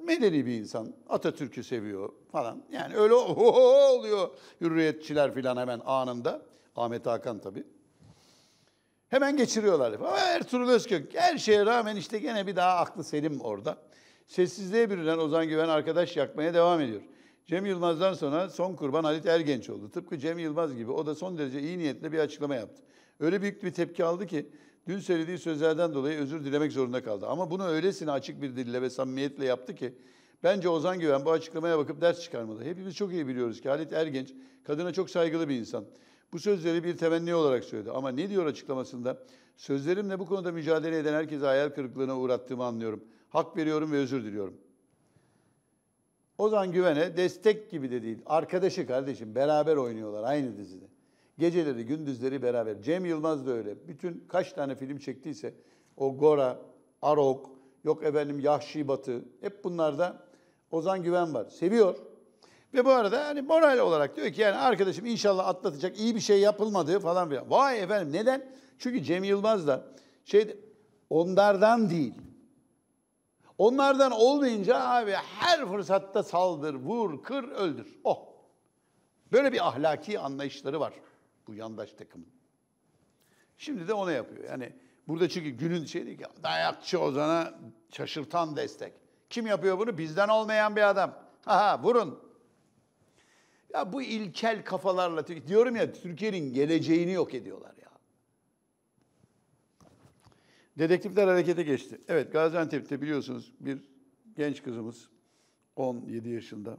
medeni bir insan. Atatürk'ü seviyor falan. Yani öyle oluyor hürriyetçiler falan hemen anında. Ahmet Hakan tabii. Hemen geçiriyorlar. Ama Ertuğrul Özkök her şeye rağmen işte gene bir daha aklı selim orada. Sessizliğe bürünen Ozan Güven arkadaş yakmaya devam ediyor. Cem Yılmaz'dan sonra son kurban Halit Ergenç oldu. Tıpkı Cem Yılmaz gibi o da son derece iyi niyetle bir açıklama yaptı. Öyle büyük bir tepki aldı ki Dün söylediği sözlerden dolayı özür dilemek zorunda kaldı. Ama bunu öylesine açık bir dille ve samimiyetle yaptı ki bence Ozan Güven bu açıklamaya bakıp ders çıkarmalı. Hepimiz çok iyi biliyoruz ki Halit Ergenç kadına çok saygılı bir insan. Bu sözleri bir temenni olarak söyledi. Ama ne diyor açıklamasında? Sözlerimle bu konuda mücadele eden herkese hayal kırıklığına uğrattığımı anlıyorum. Hak veriyorum ve özür diliyorum. Ozan Güven'e destek gibi de değil. Arkadaşı kardeşim beraber oynuyorlar aynı dizide. Geceleri, gündüzleri beraber. Cem Yılmaz da öyle. Bütün kaç tane film çektiyse o Gora, Arok, yok efendim Yahşi Batı hep bunlarda Ozan Güven var. Seviyor. Ve bu arada hani moral olarak diyor ki yani arkadaşım inşallah atlatacak iyi bir şey yapılmadı falan filan. Vay efendim neden? Çünkü Cem Yılmaz da şey onlardan değil. Onlardan olmayınca abi her fırsatta saldır, vur, kır, öldür. Oh. Böyle bir ahlaki anlayışları var. Bu yandaş takım. Şimdi de ona yapıyor. Yani burada çünkü günün şeyi değil ki dayakçı Ozan'a şaşırtan destek. Kim yapıyor bunu? Bizden olmayan bir adam. Aha vurun. Ya bu ilkel kafalarla diyorum ya Türkiye'nin geleceğini yok ediyorlar ya. Dedektifler harekete geçti. Evet Gaziantep'te biliyorsunuz bir genç kızımız 17 yaşında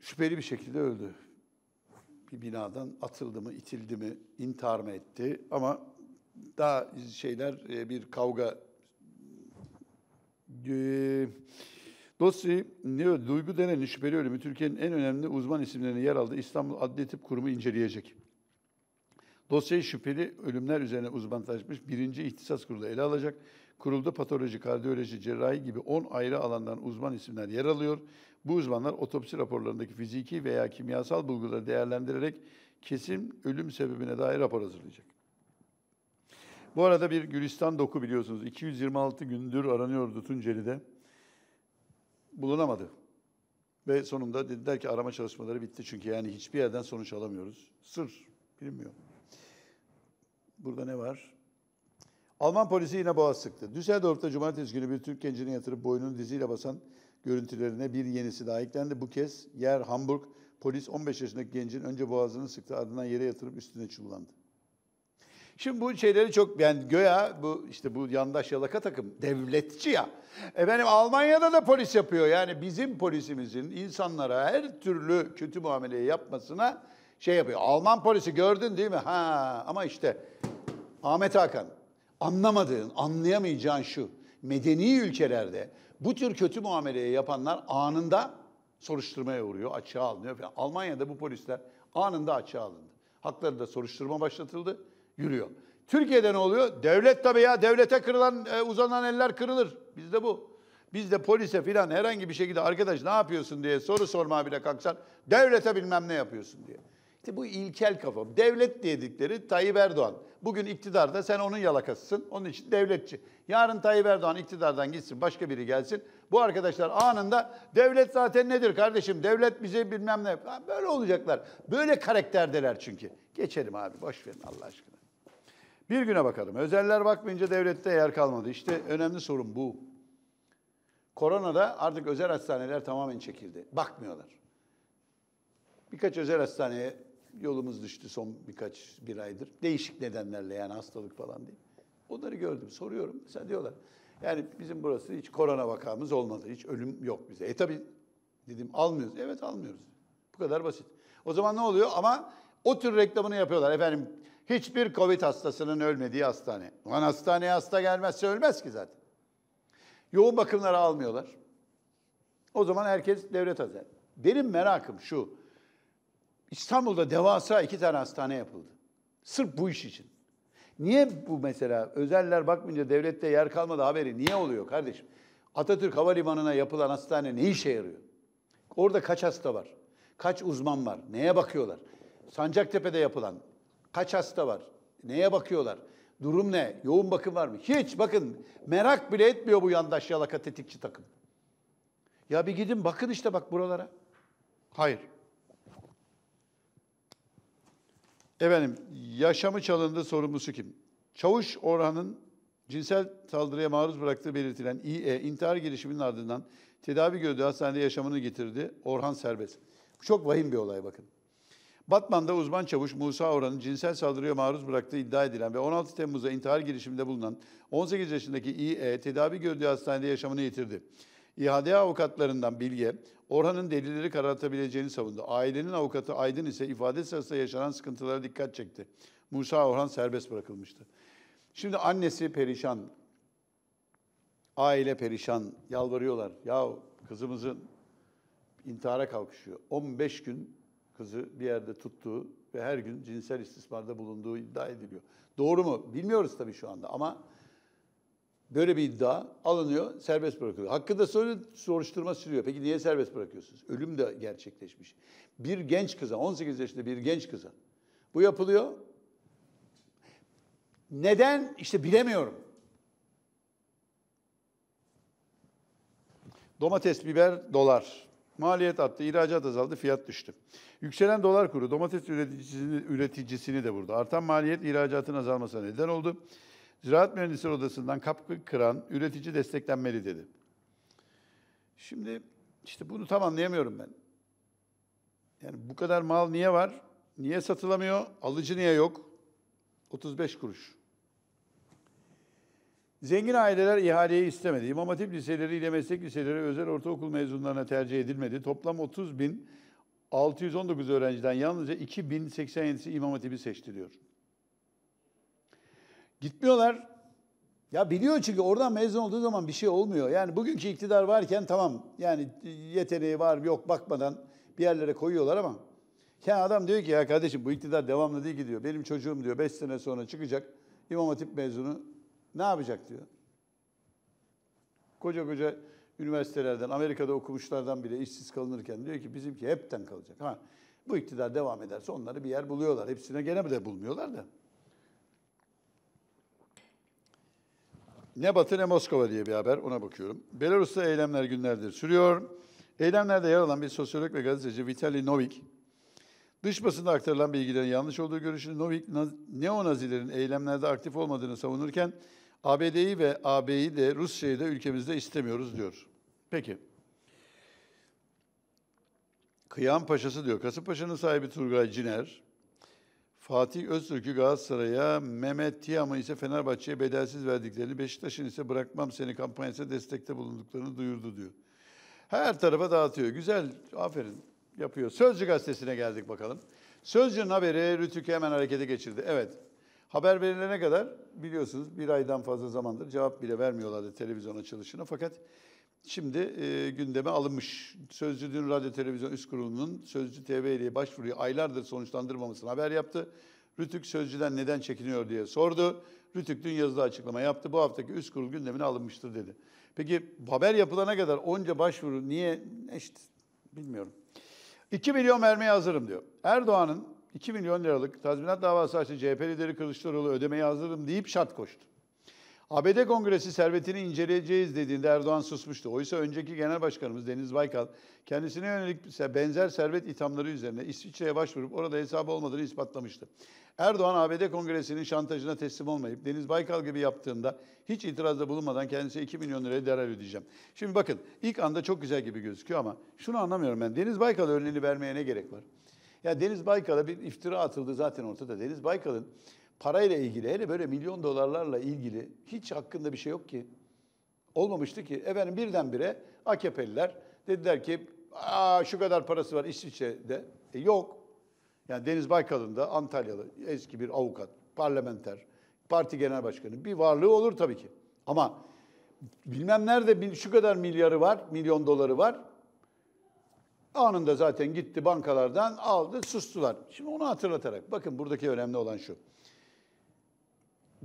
şüpheli bir şekilde öldü bir binadan atıldı mı, itildi mi, intihar mı etti ama daha şeyler e, bir kavga e, Dosya ne duygu denen şüpheli ölümü Türkiye'nin en önemli uzman isimlerinin yer aldı İstanbul Adli Tıp Kurumu inceleyecek. Dosyayı şüpheli ölümler üzerine uzmanlaşmış birinci ihtisas kurulu ele alacak. Kurulda patoloji, kardiyoloji, cerrahi gibi 10 ayrı alandan uzman isimler yer alıyor. Bu uzmanlar otopsi raporlarındaki fiziki veya kimyasal bulguları değerlendirerek kesin ölüm sebebine dair rapor hazırlayacak. Bu arada bir Gülistan doku biliyorsunuz 226 gündür aranıyordu Tunceli'de. Bulunamadı. Ve sonunda dediler ki arama çalışmaları bitti çünkü yani hiçbir yerden sonuç alamıyoruz. Sır bilmiyorum. Burada ne var? Alman polisi yine boğaz sıktı. Düsseldorf'ta cumartesi günü bir Türk gencini yatırıp boynunu diziyle basan görüntülerine bir yenisi daha eklendi. Bu kez yer Hamburg. Polis 15 yaşındaki gencin önce boğazını sıktı ardından yere yatırıp üstüne çullandı. Şimdi bu şeyleri çok yani göya bu işte bu yandaş yalaka takım devletçi ya. Efendim Almanya'da da polis yapıyor. Yani bizim polisimizin insanlara her türlü kötü muameleyi yapmasına şey yapıyor. Alman polisi gördün değil mi? Ha ama işte Ahmet Hakan anlamadığın, anlayamayacağın şu. Medeni ülkelerde bu tür kötü muameleyi yapanlar anında soruşturmaya uğruyor, açığa alınıyor falan. Almanya'da bu polisler anında açığa alındı. hakları da soruşturma başlatıldı, yürüyor. Türkiye'de ne oluyor? Devlet tabii ya, devlete kırılan, e, uzanan eller kırılır. Bizde bu. Bizde polise filan herhangi bir şekilde arkadaş ne yapıyorsun diye soru sormaya bile kalksan devlete bilmem ne yapıyorsun diye. Bu ilkel kafa Devlet dedikleri Tayyip Erdoğan. Bugün iktidarda sen onun yalakasısın. Onun için devletçi. Yarın Tayyip Erdoğan iktidardan gitsin başka biri gelsin. Bu arkadaşlar anında devlet zaten nedir kardeşim? Devlet bize bilmem ne. Böyle olacaklar. Böyle karakterdeler çünkü. Geçelim abi boş verin Allah aşkına. Bir güne bakalım. Özeller bakmayınca devlette yer kalmadı. İşte önemli sorun bu. Koronada artık özel hastaneler tamamen çekildi. Bakmıyorlar. Birkaç özel hastaneye yolumuz düştü son birkaç bir aydır. Değişik nedenlerle yani hastalık falan değil. Onları gördüm, soruyorum. Mesela diyorlar yani bizim burası hiç korona vakamız olmadı. Hiç ölüm yok bize. E tabi dedim almıyoruz. Evet almıyoruz. Bu kadar basit. O zaman ne oluyor? Ama o tür reklamını yapıyorlar. Efendim hiçbir Covid hastasının ölmediği hastane. Ulan hastaneye hasta gelmezse ölmez ki zaten. Yoğun bakımları almıyorlar. O zaman herkes devlet özel. Benim merakım şu. İstanbul'da devasa iki tane hastane yapıldı. Sırf bu iş için. Niye bu mesela özeller bakmayınca devlette yer kalmadı haberi niye oluyor kardeşim? Atatürk Havalimanı'na yapılan hastane ne işe yarıyor? Orada kaç hasta var? Kaç uzman var? Neye bakıyorlar? Sancaktepe'de yapılan kaç hasta var? Neye bakıyorlar? Durum ne? Yoğun bakım var mı? Hiç bakın merak bile etmiyor bu yandaş yalaka tetikçi takım. Ya bir gidin bakın işte bak buralara. Hayır. Efendim, yaşamı çalındı sorumlusu kim? Çavuş Orhan'ın cinsel saldırıya maruz bıraktığı belirtilen İE intihar girişiminin ardından tedavi gördü hastanede yaşamını getirdi. Orhan serbest. Çok vahim bir olay bakın. Batman'da uzman çavuş Musa Orhan'ın cinsel saldırıya maruz bıraktığı iddia edilen ve 16 Temmuz'da intihar girişiminde bulunan 18 yaşındaki İE tedavi gördüğü hastanede yaşamını yitirdi. İHA'de avukatlarından Bilge, Orhan'ın delilleri karartabileceğini savundu. Ailenin avukatı Aydın ise ifade sırasında yaşanan sıkıntılara dikkat çekti. Musa Orhan serbest bırakılmıştı. Şimdi annesi perişan, aile perişan, yalvarıyorlar. Ya kızımızın intihara kalkışıyor. 15 gün kızı bir yerde tuttuğu ve her gün cinsel istismarda bulunduğu iddia ediliyor. Doğru mu? Bilmiyoruz tabii şu anda ama Böyle bir iddia alınıyor, serbest bırakılıyor. Hakkında sonra soruşturma sürüyor. Peki niye serbest bırakıyorsunuz? Ölüm de gerçekleşmiş. Bir genç kıza, 18 yaşında bir genç kıza. Bu yapılıyor. Neden? İşte bilemiyorum. Domates, biber, dolar. Maliyet arttı, ihracat azaldı, fiyat düştü. Yükselen dolar kuru domates üreticisini, üreticisini de vurdu. Artan maliyet ihracatın azalmasına neden oldu. Ziraat Mühendisleri Odası'ndan kapkı kıran üretici desteklenmeli dedi. Şimdi işte bunu tam anlayamıyorum ben. Yani bu kadar mal niye var? Niye satılamıyor? Alıcı niye yok? 35 kuruş. Zengin aileler ihaleyi istemedi. İmam Hatip liseleri ile meslek liseleri özel ortaokul mezunlarına tercih edilmedi. Toplam 30 bin 619 öğrenciden yalnızca 2087'si İmam Hatip'i seçti diyor. Gitmiyorlar. Ya biliyor çünkü oradan mezun olduğu zaman bir şey olmuyor. Yani bugünkü iktidar varken tamam yani yeteneği var yok bakmadan bir yerlere koyuyorlar ama ya adam diyor ki ya kardeşim bu iktidar devamlı değil gidiyor. Benim çocuğum diyor 5 sene sonra çıkacak İmam Hatip mezunu ne yapacak diyor. Koca koca üniversitelerden, Amerika'da okumuşlardan bile işsiz kalınırken diyor ki bizimki hepten kalacak. Ha, bu iktidar devam ederse onları bir yer buluyorlar. Hepsine gene de bulmuyorlar da. Ne Batı ne Moskova diye bir haber, ona bakıyorum. Belarus'ta eylemler günlerdir sürüyor. Eylemlerde yer alan bir sosyolog ve gazeteci Vitali Novik, dış basında aktarılan bilgilerin yanlış olduğu görüşünü Novik, neonazilerin eylemlerde aktif olmadığını savunurken, ABD'yi ve AB'yi de Rusya'yı da ülkemizde istemiyoruz diyor. Peki. Kıyam Paşası diyor. Kasımpaşa'nın sahibi Turgay Ciner, Fatih Öztürk'ü Galatasaray'a, Mehmet Tiam'ı ise Fenerbahçe'ye bedelsiz verdiklerini, Beşiktaş'ın ise bırakmam seni kampanyasına destekte bulunduklarını duyurdu diyor. Her tarafa dağıtıyor. Güzel, aferin yapıyor. Sözcü gazetesine geldik bakalım. Sözcü'nün haberi Rütük'ü hemen harekete geçirdi. Evet, haber verilene kadar biliyorsunuz bir aydan fazla zamandır cevap bile vermiyorlardı televizyon açılışına. Fakat Şimdi e, gündeme alınmış. sözcü dün Radyo Televizyon Üst Kurulu'nun Sözcü TV ile başvuruyu aylardır sonuçlandırmamasını haber yaptı. Rütük Sözcü'den neden çekiniyor diye sordu. Rütük dün yazılı açıklama yaptı. Bu haftaki üst kurul gündemine alınmıştır dedi. Peki haber yapılana kadar onca başvuru niye işte bilmiyorum. 2 milyon vermeye hazırım diyor. Erdoğan'ın 2 milyon liralık tazminat davası açtı. CHP lideri Kılıçdaroğlu ödemeye hazırım deyip şart koştu. ABD Kongresi servetini inceleyeceğiz dediğinde Erdoğan susmuştu. Oysa önceki Genel Başkanımız Deniz Baykal kendisine yönelik benzer servet ithamları üzerine İsviçre'ye başvurup orada hesabı olmadığını ispatlamıştı. Erdoğan ABD Kongresi'nin şantajına teslim olmayıp Deniz Baykal gibi yaptığında hiç itirazda bulunmadan kendisine 2 milyon liraya derhal ödeyeceğim. Şimdi bakın ilk anda çok güzel gibi gözüküyor ama şunu anlamıyorum ben. Deniz Baykal örneğini vermeye ne gerek var? Ya Deniz Baykal'a bir iftira atıldı zaten ortada. Deniz Baykal'ın parayla ilgili hele böyle milyon dolarlarla ilgili hiç hakkında bir şey yok ki. Olmamıştı ki. Efendim birdenbire AKP'liler dediler ki Aa, şu kadar parası var İsviçre'de. E, yok. Yani Deniz Baykal'ın da Antalyalı eski bir avukat, parlamenter, parti genel başkanı bir varlığı olur tabii ki. Ama bilmem nerede şu kadar milyarı var, milyon doları var. Anında zaten gitti bankalardan aldı, sustular. Şimdi onu hatırlatarak bakın buradaki önemli olan şu.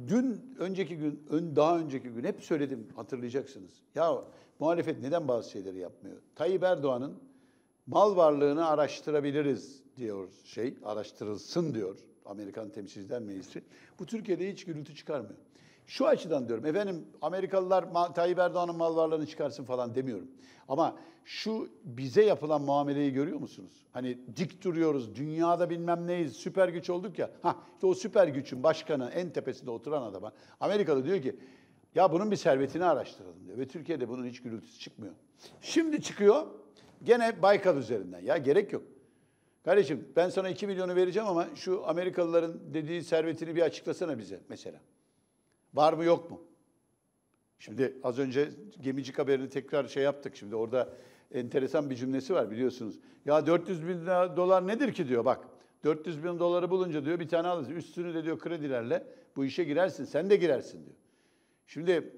Dün önceki gün, ön, daha önceki gün hep söyledim hatırlayacaksınız. Ya muhalefet neden bazı şeyleri yapmıyor? Tayyip Erdoğan'ın mal varlığını araştırabiliriz diyor şey, araştırılsın diyor Amerikan Temsilciler Meclisi. Bu Türkiye'de hiç gürültü çıkarmıyor. Şu açıdan diyorum efendim Amerikalılar Tayyip Erdoğan'ın mal varlığını çıkarsın falan demiyorum. Ama şu bize yapılan muameleyi görüyor musunuz? Hani dik duruyoruz, dünyada bilmem neyiz, süper güç olduk ya. Ha işte o süper gücün başkanı en tepesinde oturan adama Amerika'da diyor ki ya bunun bir servetini araştıralım diyor. Ve Türkiye'de bunun hiç gürültüsü çıkmıyor. Şimdi çıkıyor gene Baykal üzerinden. Ya gerek yok. Kardeşim ben sana 2 milyonu vereceğim ama şu Amerikalıların dediği servetini bir açıklasana bize mesela. Var mı yok mu? Şimdi az önce gemicik haberini tekrar şey yaptık. Şimdi orada enteresan bir cümlesi var biliyorsunuz. Ya 400 bin dolar nedir ki diyor bak. 400 bin doları bulunca diyor bir tane alırsın. Üstünü de diyor kredilerle bu işe girersin. Sen de girersin diyor. Şimdi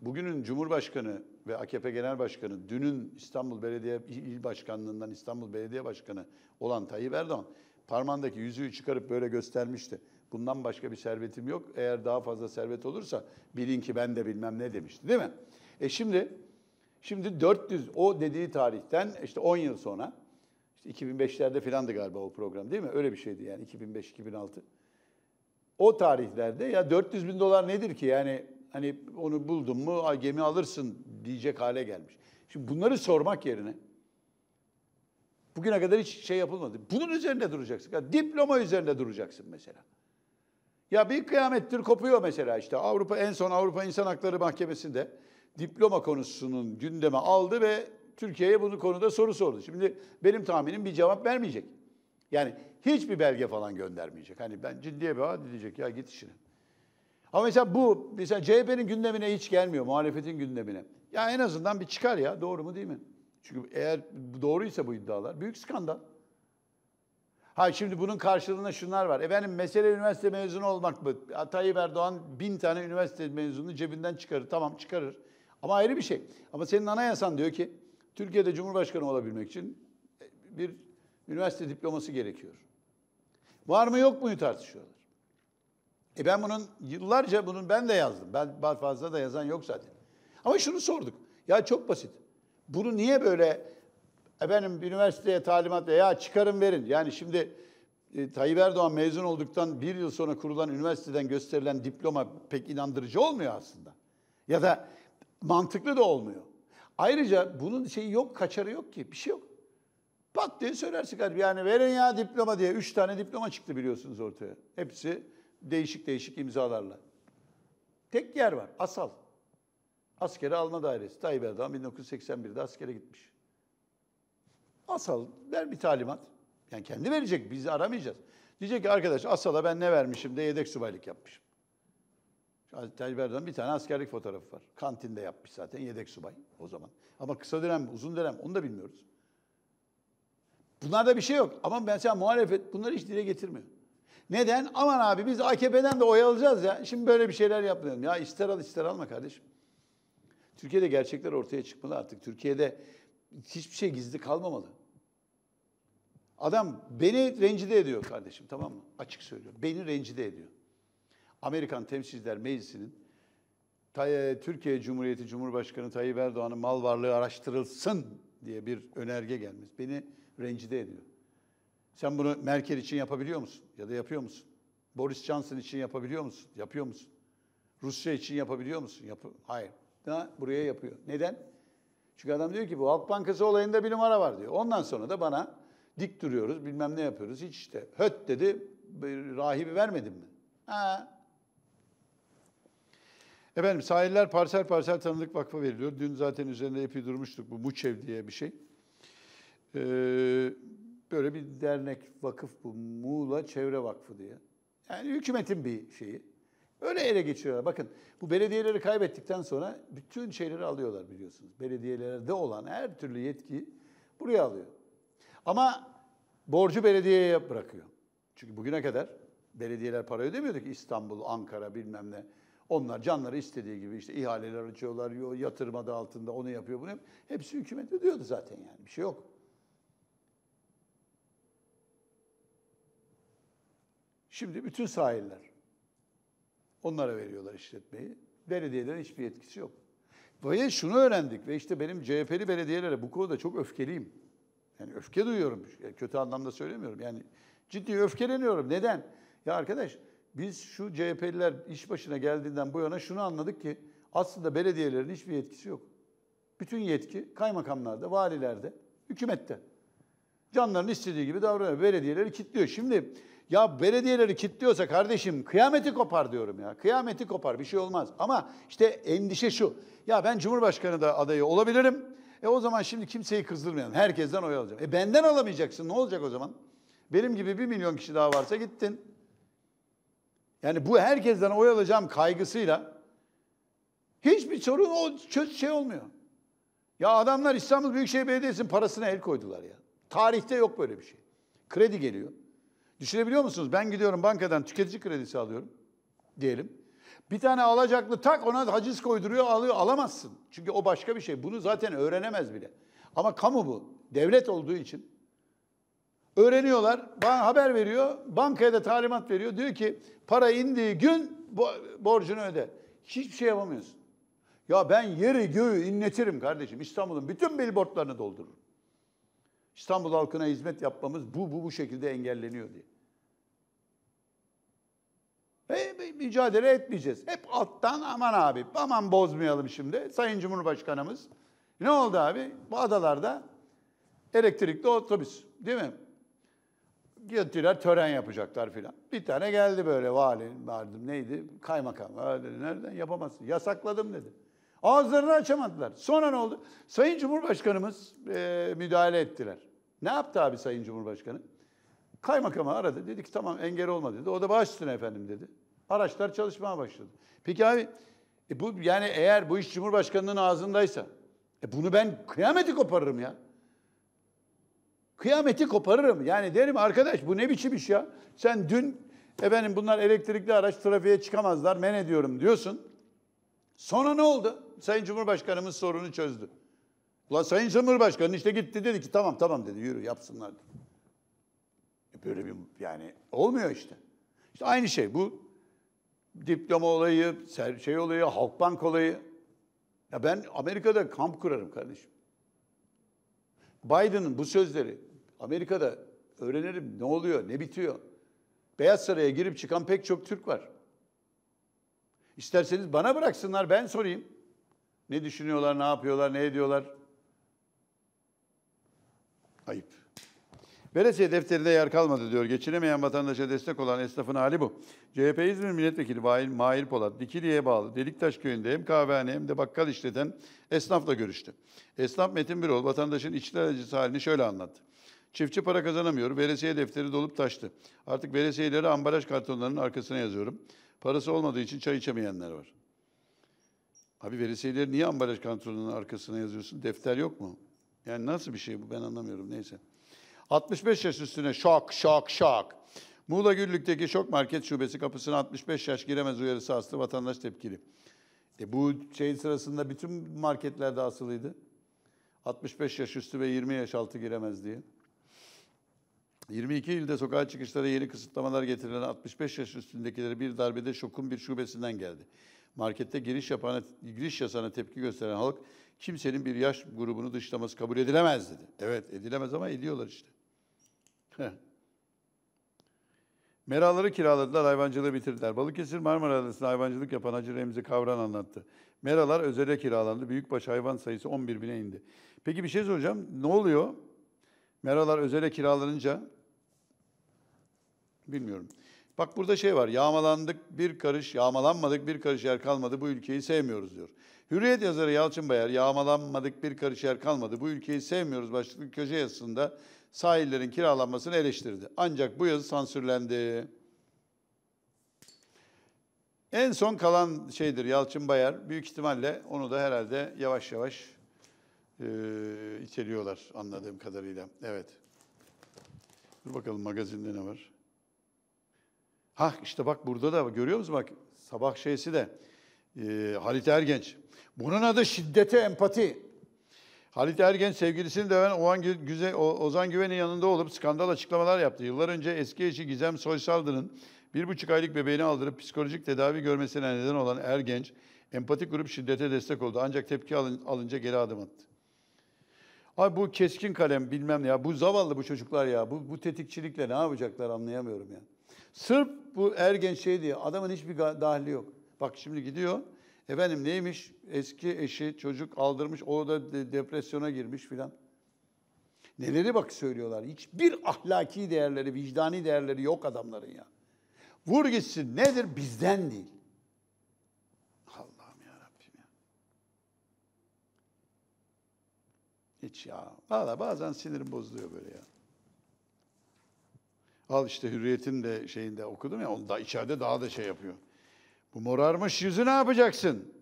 bugünün Cumhurbaşkanı ve AKP Genel Başkanı, dünün İstanbul Belediye İl Başkanlığından İstanbul Belediye Başkanı olan Tayyip Erdoğan parmağındaki yüzüğü çıkarıp böyle göstermişti. Bundan başka bir servetim yok. Eğer daha fazla servet olursa bilin ki ben de bilmem ne demişti değil mi? E şimdi Şimdi 400 o dediği tarihten işte 10 yıl sonra işte 2005'lerde filandı galiba o program değil mi? Öyle bir şeydi yani 2005-2006. O tarihlerde ya 400 bin dolar nedir ki yani hani onu buldun mu gemi alırsın diyecek hale gelmiş. Şimdi bunları sormak yerine bugüne kadar hiç şey yapılmadı. Bunun üzerinde duracaksın. Ya diploma üzerinde duracaksın mesela. Ya bir kıyamettir kopuyor mesela işte Avrupa en son Avrupa İnsan Hakları Mahkemesi'nde diploma konusunun gündeme aldı ve Türkiye'ye bunu konuda soru sordu. Şimdi benim tahminim bir cevap vermeyecek. Yani hiçbir belge falan göndermeyecek. Hani ben ciddiye bir diyecek ya git işine. Ama mesela bu mesela CHP'nin gündemine hiç gelmiyor, muhalefetin gündemine. Ya en azından bir çıkar ya, doğru mu değil mi? Çünkü eğer doğruysa bu iddialar büyük skandal. Ha şimdi bunun karşılığında şunlar var. Efendim mesele üniversite mezunu olmak mı? Tayyip Erdoğan bin tane üniversite mezununu cebinden çıkarır. Tamam çıkarır. Ama ayrı bir şey. Ama senin anayasan diyor ki Türkiye'de Cumhurbaşkanı olabilmek için bir üniversite diploması gerekiyor. Var mı yok muyu tartışıyorlar. E ben bunun yıllarca bunun ben de yazdım. Ben fazla da yazan yok zaten. Ama şunu sorduk. Ya çok basit. Bunu niye böyle efendim üniversiteye talimat ya çıkarın verin. Yani şimdi e, Tayyip Erdoğan mezun olduktan bir yıl sonra kurulan üniversiteden gösterilen diploma pek inandırıcı olmuyor aslında. Ya da mantıklı da olmuyor. Ayrıca bunun şeyi yok, kaçarı yok ki. Bir şey yok. Pat diye söylersin galiba. Yani verin ya diploma diye. Üç tane diploma çıktı biliyorsunuz ortaya. Hepsi değişik değişik imzalarla. Tek yer var. Asal. Askeri alma dairesi. Tayyip Erdoğan 1981'de askere gitmiş. Asal ver bir talimat. Yani kendi verecek. Bizi aramayacağız. Diyecek ki arkadaş Asal'a ben ne vermişim de yedek subaylık yapmışım. Tayyip Erdoğan'ın bir tane askerlik fotoğrafı var. Kantinde yapmış zaten yedek subay o zaman. Ama kısa dönem uzun dönem onu da bilmiyoruz. Bunlarda bir şey yok. Ama mesela sen muhalefet bunları hiç dile getirmiyor. Neden? Aman abi biz AKP'den de oy alacağız ya. Şimdi böyle bir şeyler yapmayalım. Ya ister al ister alma kardeşim. Türkiye'de gerçekler ortaya çıkmalı artık. Türkiye'de hiçbir şey gizli kalmamalı. Adam beni rencide ediyor kardeşim tamam mı? Açık söylüyorum. Beni rencide ediyor. Amerikan Temsilciler Meclisi'nin e, Türkiye Cumhuriyeti Cumhurbaşkanı Tayyip Erdoğan'ın mal varlığı araştırılsın diye bir önerge gelmiş. beni rencide ediyor. Sen bunu Merkel için yapabiliyor musun? Ya da yapıyor musun? Boris Johnson için yapabiliyor musun? Yapıyor musun? Rusya için yapabiliyor musun? Yap Hayır. Daha buraya yapıyor. Neden? Çünkü adam diyor ki bu Halk Bankası olayında bir numara var diyor. Ondan sonra da bana dik duruyoruz bilmem ne yapıyoruz. Hiç işte höt dedi rahibi vermedim mi? Ha Efendim sahiller parsel parsel tanıdık vakfa veriliyor. Dün zaten üzerinde epey durmuştuk bu Muçev diye bir şey. Ee, böyle bir dernek vakıf bu Muğla Çevre Vakfı diye. Yani hükümetin bir şeyi. Öyle ele geçiriyorlar. Bakın bu belediyeleri kaybettikten sonra bütün şeyleri alıyorlar biliyorsunuz. Belediyelerde olan her türlü yetki buraya alıyor. Ama borcu belediyeye bırakıyor. Çünkü bugüne kadar belediyeler para ödemiyordu ki İstanbul, Ankara bilmem ne onlar canları istediği gibi işte ihaleler açıyorlar, yatırım adı altında onu yapıyor bunu. Hepsi hükümet ödüyordu zaten yani bir şey yok. Şimdi bütün sahiller onlara veriyorlar işletmeyi. Belediyelerin hiçbir yetkisi yok. Ve şunu öğrendik ve işte benim CHP'li belediyelere bu konuda çok öfkeliyim. Yani öfke duyuyorum. Kötü anlamda söylemiyorum. Yani ciddi öfkeleniyorum. Neden? Ya arkadaş biz şu CHP'liler iş başına geldiğinden bu yana şunu anladık ki aslında belediyelerin hiçbir yetkisi yok. Bütün yetki kaymakamlarda, valilerde, hükümette. Canların istediği gibi davranıyor. Belediyeleri kilitliyor. Şimdi ya belediyeleri kilitliyorsa kardeşim kıyameti kopar diyorum ya. Kıyameti kopar bir şey olmaz. Ama işte endişe şu. Ya ben Cumhurbaşkanı da adayı olabilirim. E o zaman şimdi kimseyi kızdırmayalım. Herkesten oy alacağım. E benden alamayacaksın. Ne olacak o zaman? Benim gibi bir milyon kişi daha varsa gittin. Yani bu herkesten oy alacağım kaygısıyla hiçbir sorun o şey olmuyor. Ya adamlar İstanbul Büyükşehir Belediyesi'nin parasına el koydular ya. Tarihte yok böyle bir şey. Kredi geliyor. Düşünebiliyor musunuz? Ben gidiyorum bankadan tüketici kredisi alıyorum diyelim. Bir tane alacaklı tak ona haciz koyduruyor alıyor alamazsın. Çünkü o başka bir şey. Bunu zaten öğrenemez bile. Ama kamu bu. Devlet olduğu için öğreniyorlar. Bana haber veriyor. Bankaya da talimat veriyor. Diyor ki Para indiği gün borcunu öde. Hiçbir şey yapamıyorsun. Ya ben yeri göğü inletirim kardeşim. İstanbul'un bütün billboardlarını doldururum. İstanbul halkına hizmet yapmamız bu bu bu şekilde engelleniyor diye. E, mücadele etmeyeceğiz. Hep alttan aman abi aman bozmayalım şimdi. Sayın Cumhurbaşkanımız ne oldu abi? Bu adalarda elektrikli otobüs değil mi? gittiler tören yapacaklar filan. Bir tane geldi böyle vali vardım neydi kaymakam. Dedi, nereden yapamazsın yasakladım dedi. Ağızlarını açamadılar. Sonra ne oldu? Sayın Cumhurbaşkanımız e, müdahale ettiler. Ne yaptı abi Sayın Cumhurbaşkanı? Kaymakamı aradı. Dedi ki tamam engel olma dedi. O da baş efendim dedi. Araçlar çalışmaya başladı. Peki abi e bu yani eğer bu iş Cumhurbaşkanının ağzındaysa e bunu ben kıyameti koparırım ya. Kıyameti koparırım. Yani derim arkadaş bu ne biçim iş ya? Sen dün efendim bunlar elektrikli araç trafiğe çıkamazlar men ediyorum diyorsun. Sonra ne oldu? Sayın Cumhurbaşkanımız sorunu çözdü. La Sayın Cumhurbaşkanı işte gitti dedi ki tamam tamam dedi yürü yapsınlar dedi. E, böyle bir yani olmuyor işte. İşte aynı şey bu diploma olayı, şey olayı, Halkbank olayı. Ya ben Amerika'da kamp kurarım kardeşim. Biden'ın bu sözleri Amerika'da öğrenelim ne oluyor, ne bitiyor. Beyaz Saray'a girip çıkan pek çok Türk var. İsterseniz bana bıraksınlar ben sorayım. Ne düşünüyorlar, ne yapıyorlar, ne ediyorlar. Ayıp. Veresiye defterinde yer kalmadı diyor. Geçinemeyen vatandaşa destek olan esnafın hali bu. CHP İzmir Milletvekili Mahir, Mahir Polat, Dikili'ye bağlı Deliktaş köyünde hem kahvehane hem de bakkal işleten esnafla görüştü. Esnaf Metin Birol vatandaşın içler acısı halini şöyle anlattı. Çiftçi para kazanamıyor, veresiye defteri dolup taştı. Artık veresiyeleri ambalaj kartonlarının arkasına yazıyorum. Parası olmadığı için çay içemeyenler var. Abi veresiyeleri niye ambalaj kartonlarının arkasına yazıyorsun? Defter yok mu? Yani nasıl bir şey bu ben anlamıyorum neyse. 65 yaş üstüne şok şok şok. Muğla Güllük'teki şok market şubesi kapısına 65 yaş giremez uyarısı astı vatandaş tepkili. E bu şey sırasında bütün marketlerde asılıydı. 65 yaş üstü ve 20 yaş altı giremez diye. 22 ilde sokağa çıkışlara yeni kısıtlamalar getirilen 65 yaş üstündekileri bir darbede şokun bir şubesinden geldi. Markette giriş yapana, giriş yasana tepki gösteren halk kimsenin bir yaş grubunu dışlaması kabul edilemez dedi. Evet edilemez ama ediyorlar işte. Meraları kiraladılar, hayvancılığı bitirdiler. Balıkesir Marmara Adası'nda hayvancılık yapan Hacı Remzi Kavran anlattı. Meralar özele kiralandı. Büyükbaş hayvan sayısı 11 bine indi. Peki bir şey soracağım. Ne oluyor? Meralar özele kiralanınca bilmiyorum. Bak burada şey var. Yağmalandık bir karış, yağmalanmadık bir karış yer kalmadı. Bu ülkeyi sevmiyoruz diyor. Hürriyet yazarı Yalçın Bayar, yağmalanmadık bir karış yer kalmadı. Bu ülkeyi sevmiyoruz başlıklı köşe yazısında sahillerin kiralanmasını eleştirdi. Ancak bu yazı sansürlendi. En son kalan şeydir Yalçın Bayar. Büyük ihtimalle onu da herhalde yavaş yavaş e, içeriyorlar anladığım kadarıyla. Evet. Dur bakalım magazinde ne var? Ha işte bak burada da görüyor musun bak sabah şeysi de e, Halit Ergenç. Bunun adı şiddete empati. Halit Ergen sevgilisini döven Oğan Güze, Ozan Güven'in yanında olup skandal açıklamalar yaptı. Yıllar önce eski eşi Gizem Soysaldırın bir buçuk aylık bebeğini aldırıp psikolojik tedavi görmesine neden olan Ergenç, empati grup şiddete destek oldu. Ancak tepki alın, alınca geri adım attı. Abi bu keskin kalem bilmem ne ya. Bu zavallı bu çocuklar ya. Bu, bu tetikçilikle ne yapacaklar anlayamıyorum ya. Sırf bu Ergen şey diye adamın hiçbir dahili yok. Bak şimdi gidiyor Efendim neymiş? Eski eşi çocuk aldırmış, o da depresyona girmiş filan. Neleri bak söylüyorlar. Hiçbir ahlaki değerleri, vicdani değerleri yok adamların ya. Vur gitsin nedir? Bizden değil. Allah'ım ya Rabbim ya. Hiç ya. Valla bazen sinirim bozuluyor böyle ya. Al işte hürriyetin de şeyinde okudum ya, onda içeride daha da şey yapıyor. Bu morarmış yüzü ne yapacaksın?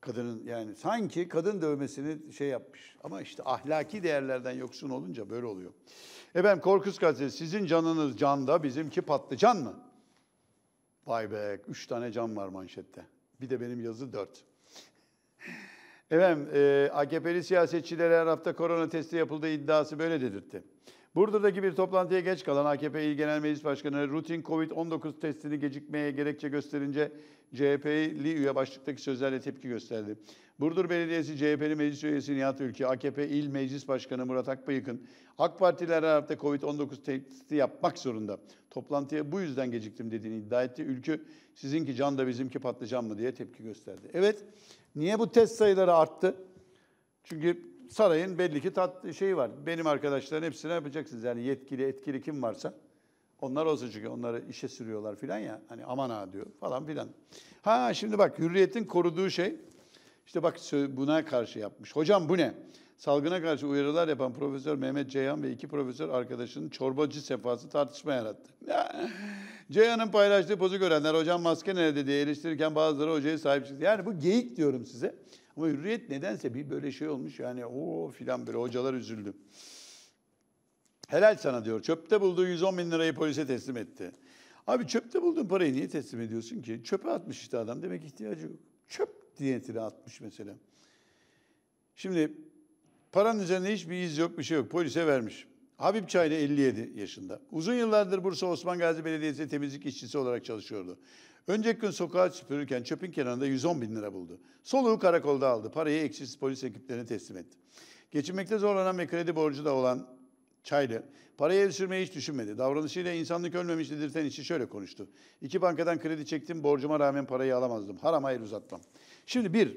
Kadının yani sanki kadın dövmesini şey yapmış. Ama işte ahlaki değerlerden yoksun olunca böyle oluyor. Efendim Korkus Gazetesi sizin canınız canda bizimki patlıcan mı? Vay be üç tane can var manşette. Bir de benim yazı dört. Efendim e, AKP'li siyasetçilere her hafta korona testi yapıldığı iddiası böyle dedirtti. Burdur'daki bir toplantıya geç kalan AKP İl Genel Meclis Başkanı rutin Covid-19 testini gecikmeye gerekçe gösterince CHP'li üye başlıktaki sözlerle tepki gösterdi. Burdur Belediyesi CHP'li meclis üyesi Nihat Ülke, AKP İl Meclis Başkanı Murat Akbayık'ın AK Partiler her Covid-19 testi yapmak zorunda. Toplantıya bu yüzden geciktim dediğini iddia etti. Ülkü sizinki can da bizimki patlıcan mı diye tepki gösterdi. Evet, niye bu test sayıları arttı? Çünkü sarayın belli ki tat şeyi var. Benim arkadaşların hepsine yapacaksınız. Yani yetkili, etkili kim varsa onlar olsun çünkü onları işe sürüyorlar filan ya. Hani aman ha diyor falan filan. Ha şimdi bak hürriyetin koruduğu şey işte bak buna karşı yapmış. Hocam bu ne? Salgına karşı uyarılar yapan Profesör Mehmet Ceyhan ve iki profesör arkadaşının çorbacı sefası tartışma yarattı. Ceyhan'ın paylaştığı pozu görenler hocam maske nerede diye eleştirirken bazıları hocaya sahip çıktı. Yani bu geyik diyorum size. Ama hürriyet nedense bir böyle şey olmuş yani o filan böyle hocalar üzüldü. Helal sana diyor. Çöpte bulduğu 110 bin lirayı polise teslim etti. Abi çöpte bulduğun parayı niye teslim ediyorsun ki? Çöpe atmış işte adam. Demek ihtiyacı yok. Çöp diyetine atmış mesela. Şimdi paranın üzerinde hiçbir iz yok, bir şey yok. Polise vermiş. Habib Çaylı 57 yaşında. Uzun yıllardır Bursa Osman Gazi Belediyesi temizlik işçisi olarak çalışıyordu. Önceki gün sokağa süpürürken çöpün kenarında 110 bin lira buldu. Soluğu karakolda aldı. Parayı eksiz polis ekiplerine teslim etti. Geçinmekte zorlanan ve kredi borcu da olan Çaylı, parayı el sürmeyi hiç düşünmedi. Davranışıyla insanlık ölmemiş dedirten işi şöyle konuştu. İki bankadan kredi çektim, borcuma rağmen parayı alamazdım. Harama el uzatmam. Şimdi bir,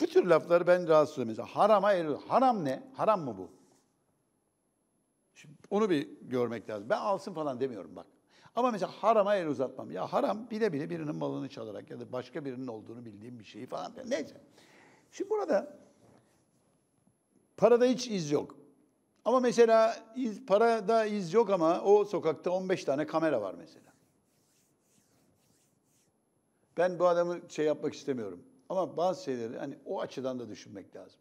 bu tür lafları ben rahatsız ediyorum. Mesela harama el Haram ne? Haram mı bu? Şimdi onu bir görmek lazım. Ben alsın falan demiyorum bak. Ama mesela harama el uzatmam. Ya haram bile bile birinin malını çalarak ya da başka birinin olduğunu bildiğim bir şeyi falan. Neyse. Şimdi burada parada hiç iz yok. Ama mesela iz, parada iz yok ama o sokakta 15 tane kamera var mesela. Ben bu adamı şey yapmak istemiyorum. Ama bazı şeyleri hani o açıdan da düşünmek lazım.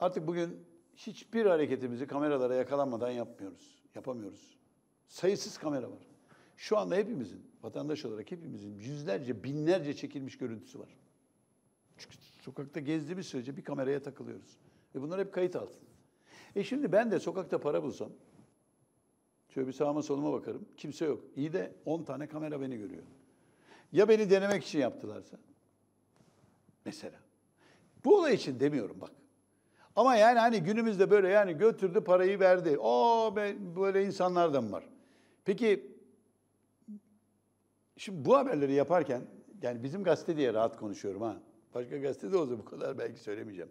Artık bugün hiçbir hareketimizi kameralara yakalanmadan yapmıyoruz. Yapamıyoruz. Sayısız kamera var. Şu anda hepimizin, vatandaş olarak hepimizin yüzlerce, binlerce çekilmiş görüntüsü var. Çünkü sokakta gezdiğimiz sürece bir kameraya takılıyoruz. Ve bunlar hep kayıt altında. E şimdi ben de sokakta para bulsam, şöyle bir sağıma soluma bakarım, kimse yok. İyi de 10 tane kamera beni görüyor. Ya beni denemek için yaptılarsa? Mesela. Bu olay için demiyorum bak. Ama yani hani günümüzde böyle yani götürdü parayı verdi. O böyle insanlardan var. Peki Şimdi bu haberleri yaparken, yani bizim gazete diye rahat konuşuyorum ha. Başka gazetede olsa bu kadar belki söylemeyeceğim.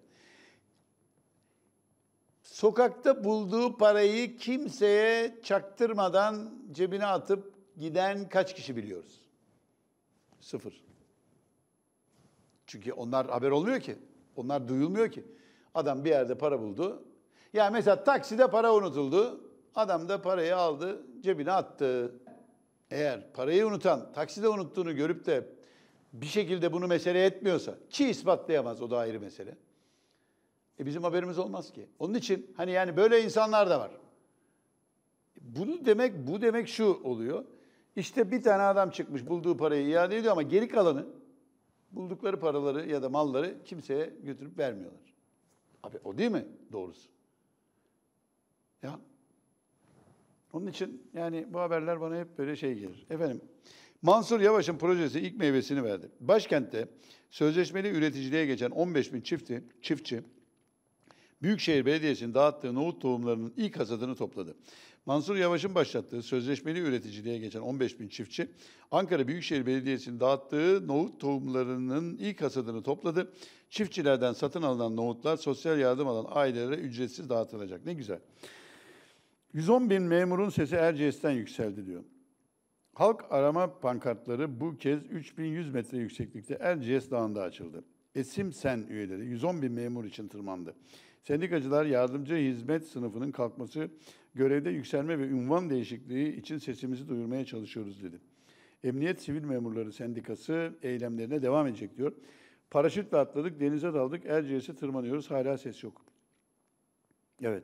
Sokakta bulduğu parayı kimseye çaktırmadan cebine atıp giden kaç kişi biliyoruz? Sıfır. Çünkü onlar haber olmuyor ki. Onlar duyulmuyor ki. Adam bir yerde para buldu. Ya mesela takside para unutuldu. Adam da parayı aldı, cebine attı eğer parayı unutan, takside unuttuğunu görüp de bir şekilde bunu mesele etmiyorsa, çi ispatlayamaz o da ayrı mesele. E bizim haberimiz olmaz ki. Onun için hani yani böyle insanlar da var. Bunu demek, bu demek şu oluyor. İşte bir tane adam çıkmış bulduğu parayı iade ediyor ama geri kalanı buldukları paraları ya da malları kimseye götürüp vermiyorlar. Abi o değil mi doğrusu? Ya onun için yani bu haberler bana hep böyle şey gelir. Efendim, Mansur Yavaş'ın projesi ilk meyvesini verdi. Başkentte sözleşmeli üreticiliğe geçen 15 bin çifti, çiftçi, Büyükşehir Belediyesi'nin dağıttığı nohut tohumlarının ilk hasadını topladı. Mansur Yavaş'ın başlattığı sözleşmeli üreticiliğe geçen 15 bin çiftçi, Ankara Büyükşehir Belediyesi'nin dağıttığı nohut tohumlarının ilk hasadını topladı. Çiftçilerden satın alınan nohutlar sosyal yardım alan ailelere ücretsiz dağıtılacak. Ne güzel. 110 bin memurun sesi Erciyes'ten yükseldi diyor. Halk arama pankartları bu kez 3100 metre yükseklikte Erciyes Dağı'nda açıldı. Esim Sen üyeleri 110 bin memur için tırmandı. Sendikacılar yardımcı hizmet sınıfının kalkması, görevde yükselme ve ünvan değişikliği için sesimizi duyurmaya çalışıyoruz dedi. Emniyet Sivil Memurları Sendikası eylemlerine devam edecek diyor. Paraşütle atladık, denize daldık, Erciyes'e tırmanıyoruz, hala ses yok. Evet.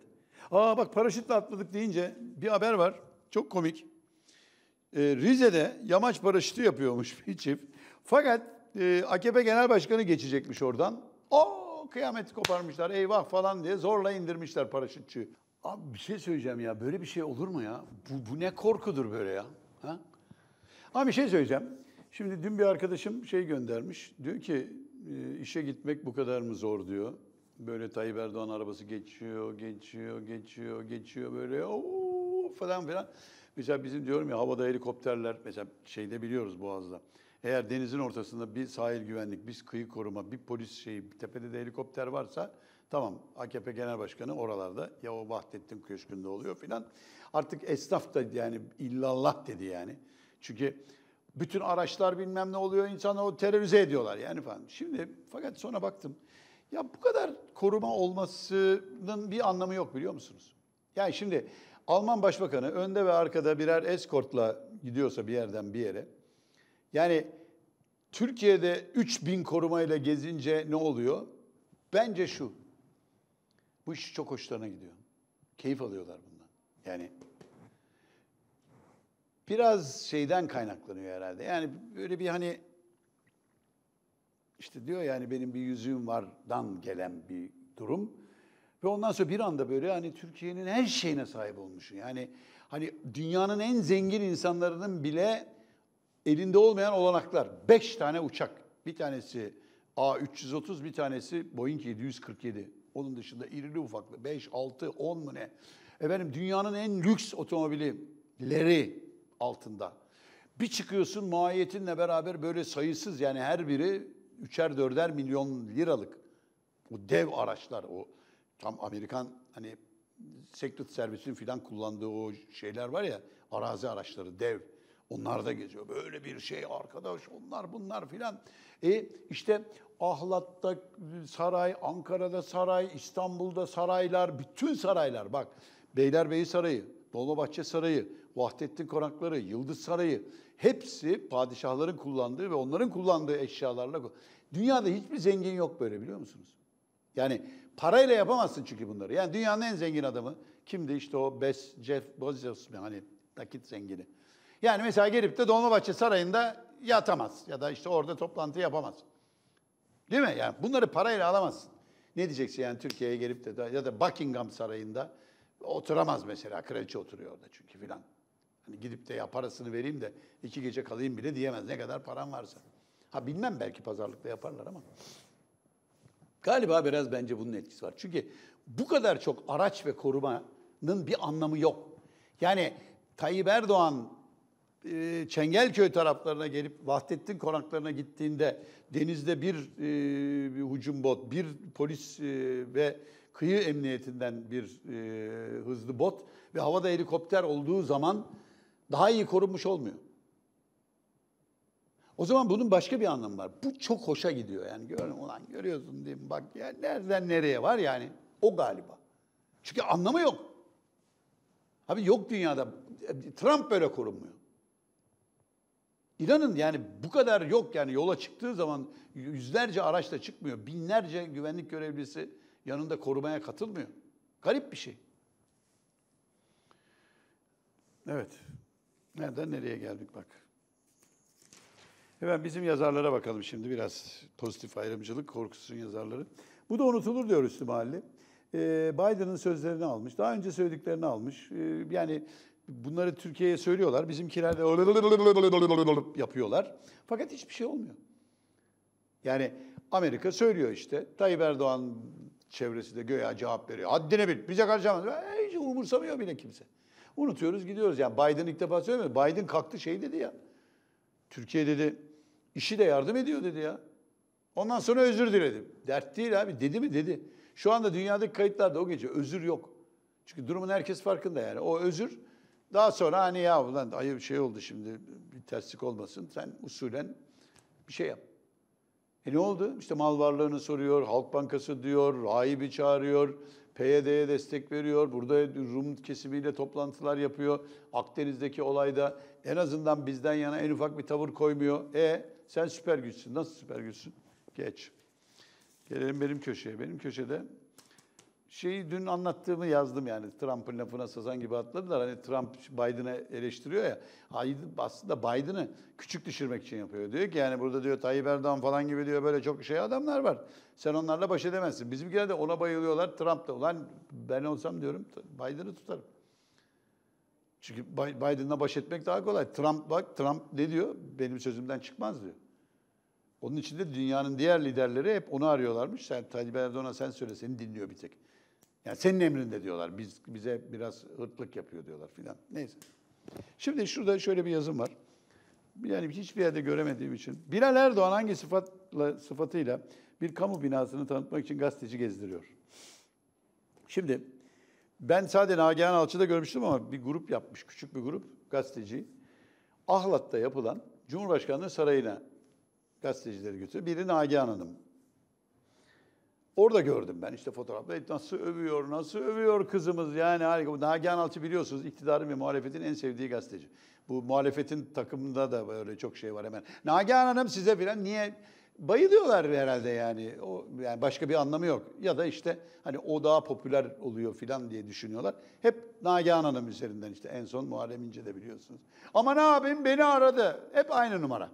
Aa bak paraşütle atladık deyince bir haber var. Çok komik. Ee, Rize'de yamaç paraşütü yapıyormuş bir çift. Fakat e, AKP Genel Başkanı geçecekmiş oradan. O kıyameti koparmışlar eyvah falan diye zorla indirmişler paraşütçü. Abi bir şey söyleyeceğim ya böyle bir şey olur mu ya? Bu, bu ne korkudur böyle ya? Ha? Ama bir şey söyleyeceğim. Şimdi dün bir arkadaşım şey göndermiş. Diyor ki e, işe gitmek bu kadar mı zor diyor. Böyle Tayyip Erdoğan arabası geçiyor, geçiyor, geçiyor, geçiyor böyle ooo falan filan. Mesela bizim diyorum ya havada helikopterler mesela şeyde biliyoruz Boğaz'da. Eğer denizin ortasında bir sahil güvenlik, bir kıyı koruma, bir polis şeyi, bir tepede de helikopter varsa tamam AKP Genel Başkanı oralarda ya o Vahdettin Köşkü'nde oluyor filan. Artık esnaf da yani illallah dedi yani. Çünkü bütün araçlar bilmem ne oluyor insanı o terörize ediyorlar yani falan. Şimdi fakat sonra baktım ya bu kadar koruma olmasının bir anlamı yok biliyor musunuz? Yani şimdi Alman başbakanı önde ve arkada birer eskortla gidiyorsa bir yerden bir yere. Yani Türkiye'de 3000 korumayla gezince ne oluyor? Bence şu. Bu iş çok hoşlarına gidiyor. Keyif alıyorlar bundan. Yani biraz şeyden kaynaklanıyor herhalde. Yani böyle bir hani işte diyor yani benim bir yüzüğüm vardan gelen bir durum. Ve ondan sonra bir anda böyle hani Türkiye'nin her şeyine sahip olmuşsun. Yani hani dünyanın en zengin insanlarının bile elinde olmayan olanaklar. Beş tane uçak. Bir tanesi A330, bir tanesi Boeing 747. Onun dışında irili ufaklı beş altı on mu ne? Efendim dünyanın en lüks otomobilleri altında. Bir çıkıyorsun maiyetinle beraber böyle sayısız yani her biri üçer dörder milyon liralık o dev araçlar o tam Amerikan hani Secret Service'in filan kullandığı o şeyler var ya arazi araçları dev. Onlar da geziyor. Böyle bir şey arkadaş onlar bunlar filan. E işte Ahlat'ta saray, Ankara'da saray, İstanbul'da saraylar, bütün saraylar bak. Beylerbeyi Sarayı, Dolmabahçe Sarayı, Vahdettin Konakları, Yıldız Sarayı, Hepsi padişahların kullandığı ve onların kullandığı eşyalarla. Dünyada hiçbir zengin yok böyle biliyor musunuz? Yani parayla yapamazsın çünkü bunları. Yani dünyanın en zengin adamı kimdi? işte o bez Jeff Bezos mu? Hani nakit zengini. Yani mesela gelip de Dolmabahçe Sarayı'nda yatamaz. Ya da işte orada toplantı yapamaz. Değil mi? Yani bunları parayla alamazsın. Ne diyeceksin yani Türkiye'ye gelip de ya da Buckingham Sarayı'nda oturamaz mesela. Kraliçe oturuyor orada çünkü filan. Hani gidip de ya parasını vereyim de iki gece kalayım bile diyemez ne kadar param varsa. Ha bilmem belki pazarlıkta yaparlar ama. Galiba biraz bence bunun etkisi var. Çünkü bu kadar çok araç ve korumanın bir anlamı yok. Yani Tayyip Erdoğan e, Çengelköy taraflarına gelip Vahdettin konaklarına gittiğinde denizde bir, e, bir hücum bot, bir polis e, ve kıyı emniyetinden bir e, hızlı bot ve havada helikopter olduğu zaman daha iyi korunmuş olmuyor. O zaman bunun başka bir anlamı var. Bu çok hoşa gidiyor yani. Görüyorum ulan görüyorsun diyeyim bak ya nereden nereye var yani. O galiba. Çünkü anlamı yok. Abi yok dünyada. Trump böyle korunmuyor. İran'ın yani bu kadar yok yani yola çıktığı zaman yüzlerce araç da çıkmıyor. Binlerce güvenlik görevlisi yanında korumaya katılmıyor. Garip bir şey. Evet. Nereden nereye geldik bak. Hemen bizim yazarlara bakalım şimdi biraz pozitif ayrımcılık korkusun yazarları. Bu da unutulur diyor Üstü Mahalli. Ee, Biden'ın sözlerini almış, daha önce söylediklerini almış. Ee, yani bunları Türkiye'ye söylüyorlar, bizimkiler de yapıyorlar. Fakat hiçbir şey olmuyor. Yani Amerika söylüyor işte, Tayyip Erdoğan çevresi de göğe cevap veriyor. Haddine bil, bize karşı ee, hiç umursamıyor bile kimse. Unutuyoruz gidiyoruz. Yani Biden ilk defa söylemedi. Biden kalktı şey dedi ya. Türkiye dedi işi de yardım ediyor dedi ya. Ondan sonra özür diledim. Dert değil abi dedi mi dedi. Şu anda dünyadaki kayıtlarda o gece özür yok. Çünkü durumun herkes farkında yani. O özür daha sonra hani ya ulan ayıp şey oldu şimdi bir terslik olmasın. Sen usulen bir şey yap. E ne oldu? İşte mal varlığını soruyor, Halk Bankası diyor, rahibi çağırıyor, PYD'ye destek veriyor. Burada Rum kesimiyle toplantılar yapıyor. Akdeniz'deki olayda en azından bizden yana en ufak bir tavır koymuyor. E sen süper güçsün. Nasıl süper güçsün? Geç. Gelelim benim köşeye. Benim köşede şeyi dün anlattığımı yazdım yani Trump'ın lafına sazan gibi atladılar. Hani Trump Biden'ı eleştiriyor ya. Aslında Biden'ı küçük düşürmek için yapıyor. Diyor ki yani burada diyor Tayyip Erdoğan falan gibi diyor böyle çok şey adamlar var. Sen onlarla baş edemezsin. Bizimkiler de ona bayılıyorlar. Trump da ulan ben olsam diyorum Biden'ı tutarım. Çünkü Biden'la baş etmek daha kolay. Trump bak Trump ne diyor? Benim sözümden çıkmaz diyor. Onun için de dünyanın diğer liderleri hep onu arıyorlarmış. Sen Tayyip Erdoğan'a sen söyle seni dinliyor bir tek. Yani senin emrinde diyorlar. Biz bize biraz hırtlık yapıyor diyorlar filan. Neyse. Şimdi şurada şöyle bir yazım var. Yani hiçbir yerde göremediğim için. Bilal Erdoğan hangi sıfatla, sıfatıyla bir kamu binasını tanıtmak için gazeteci gezdiriyor? Şimdi ben sadece Nagihan Alçı'da görmüştüm ama bir grup yapmış, küçük bir grup gazeteci. Ahlat'ta yapılan Cumhurbaşkanlığı Sarayı'na gazetecileri götürüyor. Biri Nagihan Hanım, Orada gördüm ben işte fotoğrafları. E, nasıl övüyor, nasıl övüyor kızımız yani harika. Bu Nagihan Alçı biliyorsunuz iktidarın ve muhalefetin en sevdiği gazeteci. Bu muhalefetin takımında da böyle çok şey var hemen. Nagihan Hanım size filan niye bayılıyorlar herhalde yani. O, yani başka bir anlamı yok. Ya da işte hani o daha popüler oluyor filan diye düşünüyorlar. Hep Nagihan Hanım üzerinden işte en son Muharrem İnce de biliyorsunuz. Ama ne yapayım beni aradı. Hep aynı numara.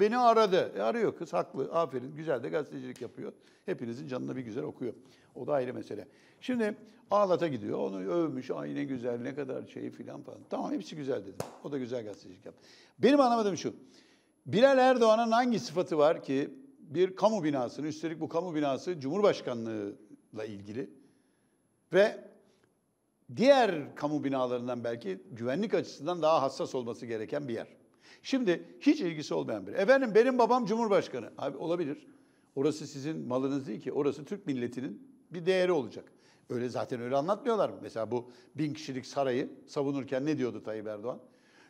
Beni aradı. E arıyor kız haklı. Aferin güzel de gazetecilik yapıyor. Hepinizin canına bir güzel okuyor. O da ayrı mesele. Şimdi Ağlat'a gidiyor. Onu övmüş. Ay ne güzel ne kadar şey filan falan. Tamam hepsi güzel dedim. O da güzel gazetecilik yaptı. Benim anlamadığım şu. Bilal Erdoğan'ın hangi sıfatı var ki bir kamu binasını, üstelik bu kamu binası Cumhurbaşkanlığı'la ilgili ve diğer kamu binalarından belki güvenlik açısından daha hassas olması gereken bir yer. Şimdi hiç ilgisi olmayan biri. Efendim benim babam Cumhurbaşkanı. Abi olabilir. Orası sizin malınız değil ki. Orası Türk milletinin bir değeri olacak. Öyle zaten öyle anlatmıyorlar mı? Mesela bu bin kişilik sarayı savunurken ne diyordu Tayyip Erdoğan?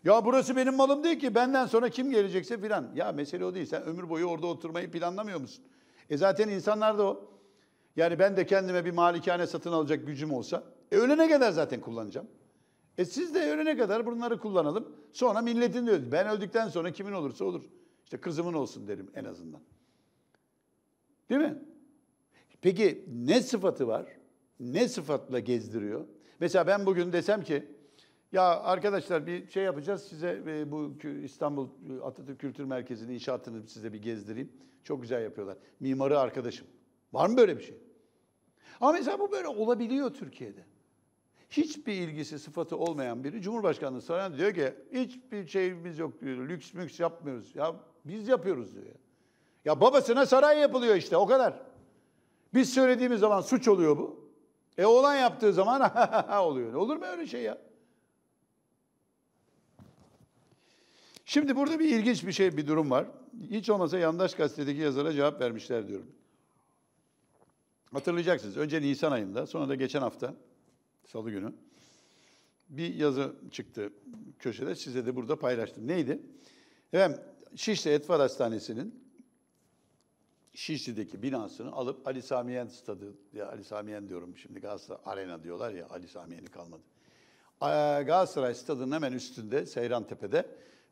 Ya burası benim malım değil ki benden sonra kim gelecekse filan. Ya mesele o değil. Sen ömür boyu orada oturmayı planlamıyor musun? E zaten insanlar da o. Yani ben de kendime bir malikane satın alacak gücüm olsa e ölene kadar zaten kullanacağım. E siz de ölene kadar bunları kullanalım. Sonra milletin de öldü. Ben öldükten sonra kimin olursa olur. İşte kızımın olsun derim en azından. Değil mi? Peki ne sıfatı var? Ne sıfatla gezdiriyor? Mesela ben bugün desem ki ya arkadaşlar bir şey yapacağız size e, bu İstanbul e, Atatürk Kültür Merkezi'nin inşaatını size bir gezdireyim. Çok güzel yapıyorlar. Mimarı arkadaşım. Var mı böyle bir şey? Ama mesela bu böyle olabiliyor Türkiye'de hiçbir ilgisi sıfatı olmayan biri Cumhurbaşkanlığı sarayına diyor ki hiçbir şeyimiz yok diyor. Lüks müks yapmıyoruz. Ya biz yapıyoruz diyor. Ya, ya babasına saray yapılıyor işte o kadar. Biz söylediğimiz zaman suç oluyor bu. E olan yaptığı zaman oluyor. Olur mu öyle şey ya? Şimdi burada bir ilginç bir şey, bir durum var. Hiç olmasa yandaş gazetedeki yazara cevap vermişler diyorum. Hatırlayacaksınız. Önce Nisan ayında, sonra da geçen hafta Salı günü. Bir yazı çıktı köşede. Size de burada paylaştım. Neydi? hem Şişli Etfar Hastanesi'nin Şişli'deki binasını alıp Ali Sami Yen stadı, ya Ali Sami Yen diyorum şimdi Galatasaray Arena diyorlar ya Ali Sami Yen'i kalmadı. Ee, Galatasaray stadının hemen üstünde Seyran Tepe'de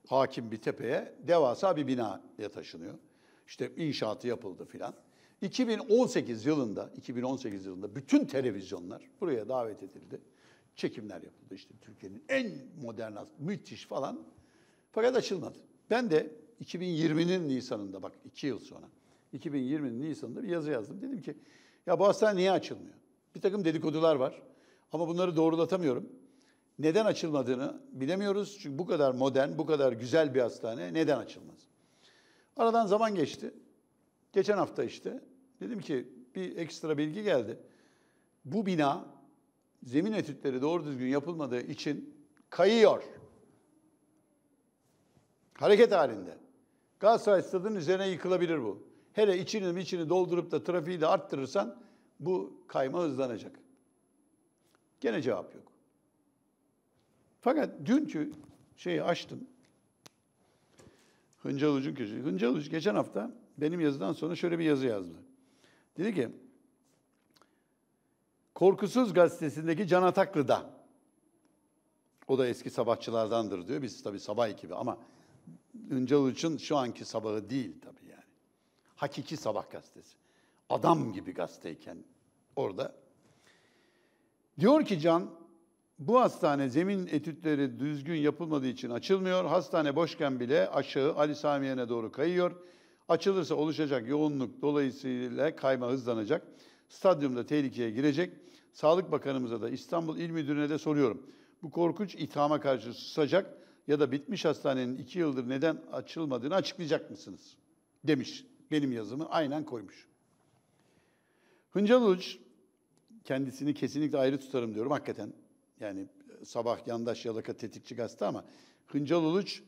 hakim bir tepeye devasa bir binaya taşınıyor. İşte inşaatı yapıldı filan. 2018 yılında 2018 yılında bütün televizyonlar buraya davet edildi. Çekimler yapıldı işte Türkiye'nin en modern, müthiş falan. Fakat açılmadı. Ben de 2020'nin Nisan'ında bak iki yıl sonra 2020'nin Nisan'ında bir yazı yazdım. Dedim ki ya bu hastane niye açılmıyor? Bir takım dedikodular var ama bunları doğrulatamıyorum. Neden açılmadığını bilemiyoruz. Çünkü bu kadar modern, bu kadar güzel bir hastane neden açılmaz? Aradan zaman geçti. Geçen hafta işte Dedim ki bir ekstra bilgi geldi. Bu bina zemin etütleri doğru düzgün yapılmadığı için kayıyor. Hareket halinde. Galatasaray stadının üzerine yıkılabilir bu. Hele içini içini doldurup da trafiği de arttırırsan bu kayma hızlanacak. Gene cevap yok. Fakat dünkü şeyi açtım. Hıncal Ucun köşesi. Hıncal Ucun geçen hafta benim yazıdan sonra şöyle bir yazı yazdı. Dedi ki, Korkusuz gazetesindeki Can Ataklı'da, o da eski sabahçılardandır diyor. Biz tabii sabah ekibi ama Üncal Uç'un şu anki sabahı değil tabii yani. Hakiki sabah gazetesi. Adam gibi gazeteyken orada. Diyor ki Can, bu hastane zemin etütleri düzgün yapılmadığı için açılmıyor. Hastane boşken bile aşağı Ali Samiye'ne doğru kayıyor. Açılırsa oluşacak yoğunluk dolayısıyla kayma hızlanacak. Stadyumda tehlikeye girecek. Sağlık Bakanımıza da İstanbul İl Müdürü'ne de soruyorum. Bu korkunç ithama karşı susacak ya da bitmiş hastanenin iki yıldır neden açılmadığını açıklayacak mısınız? Demiş. Benim yazımı aynen koymuş. Hıncal Uç, kendisini kesinlikle ayrı tutarım diyorum hakikaten. Yani sabah yandaş yalaka tetikçi gazete ama Hıncal Uluç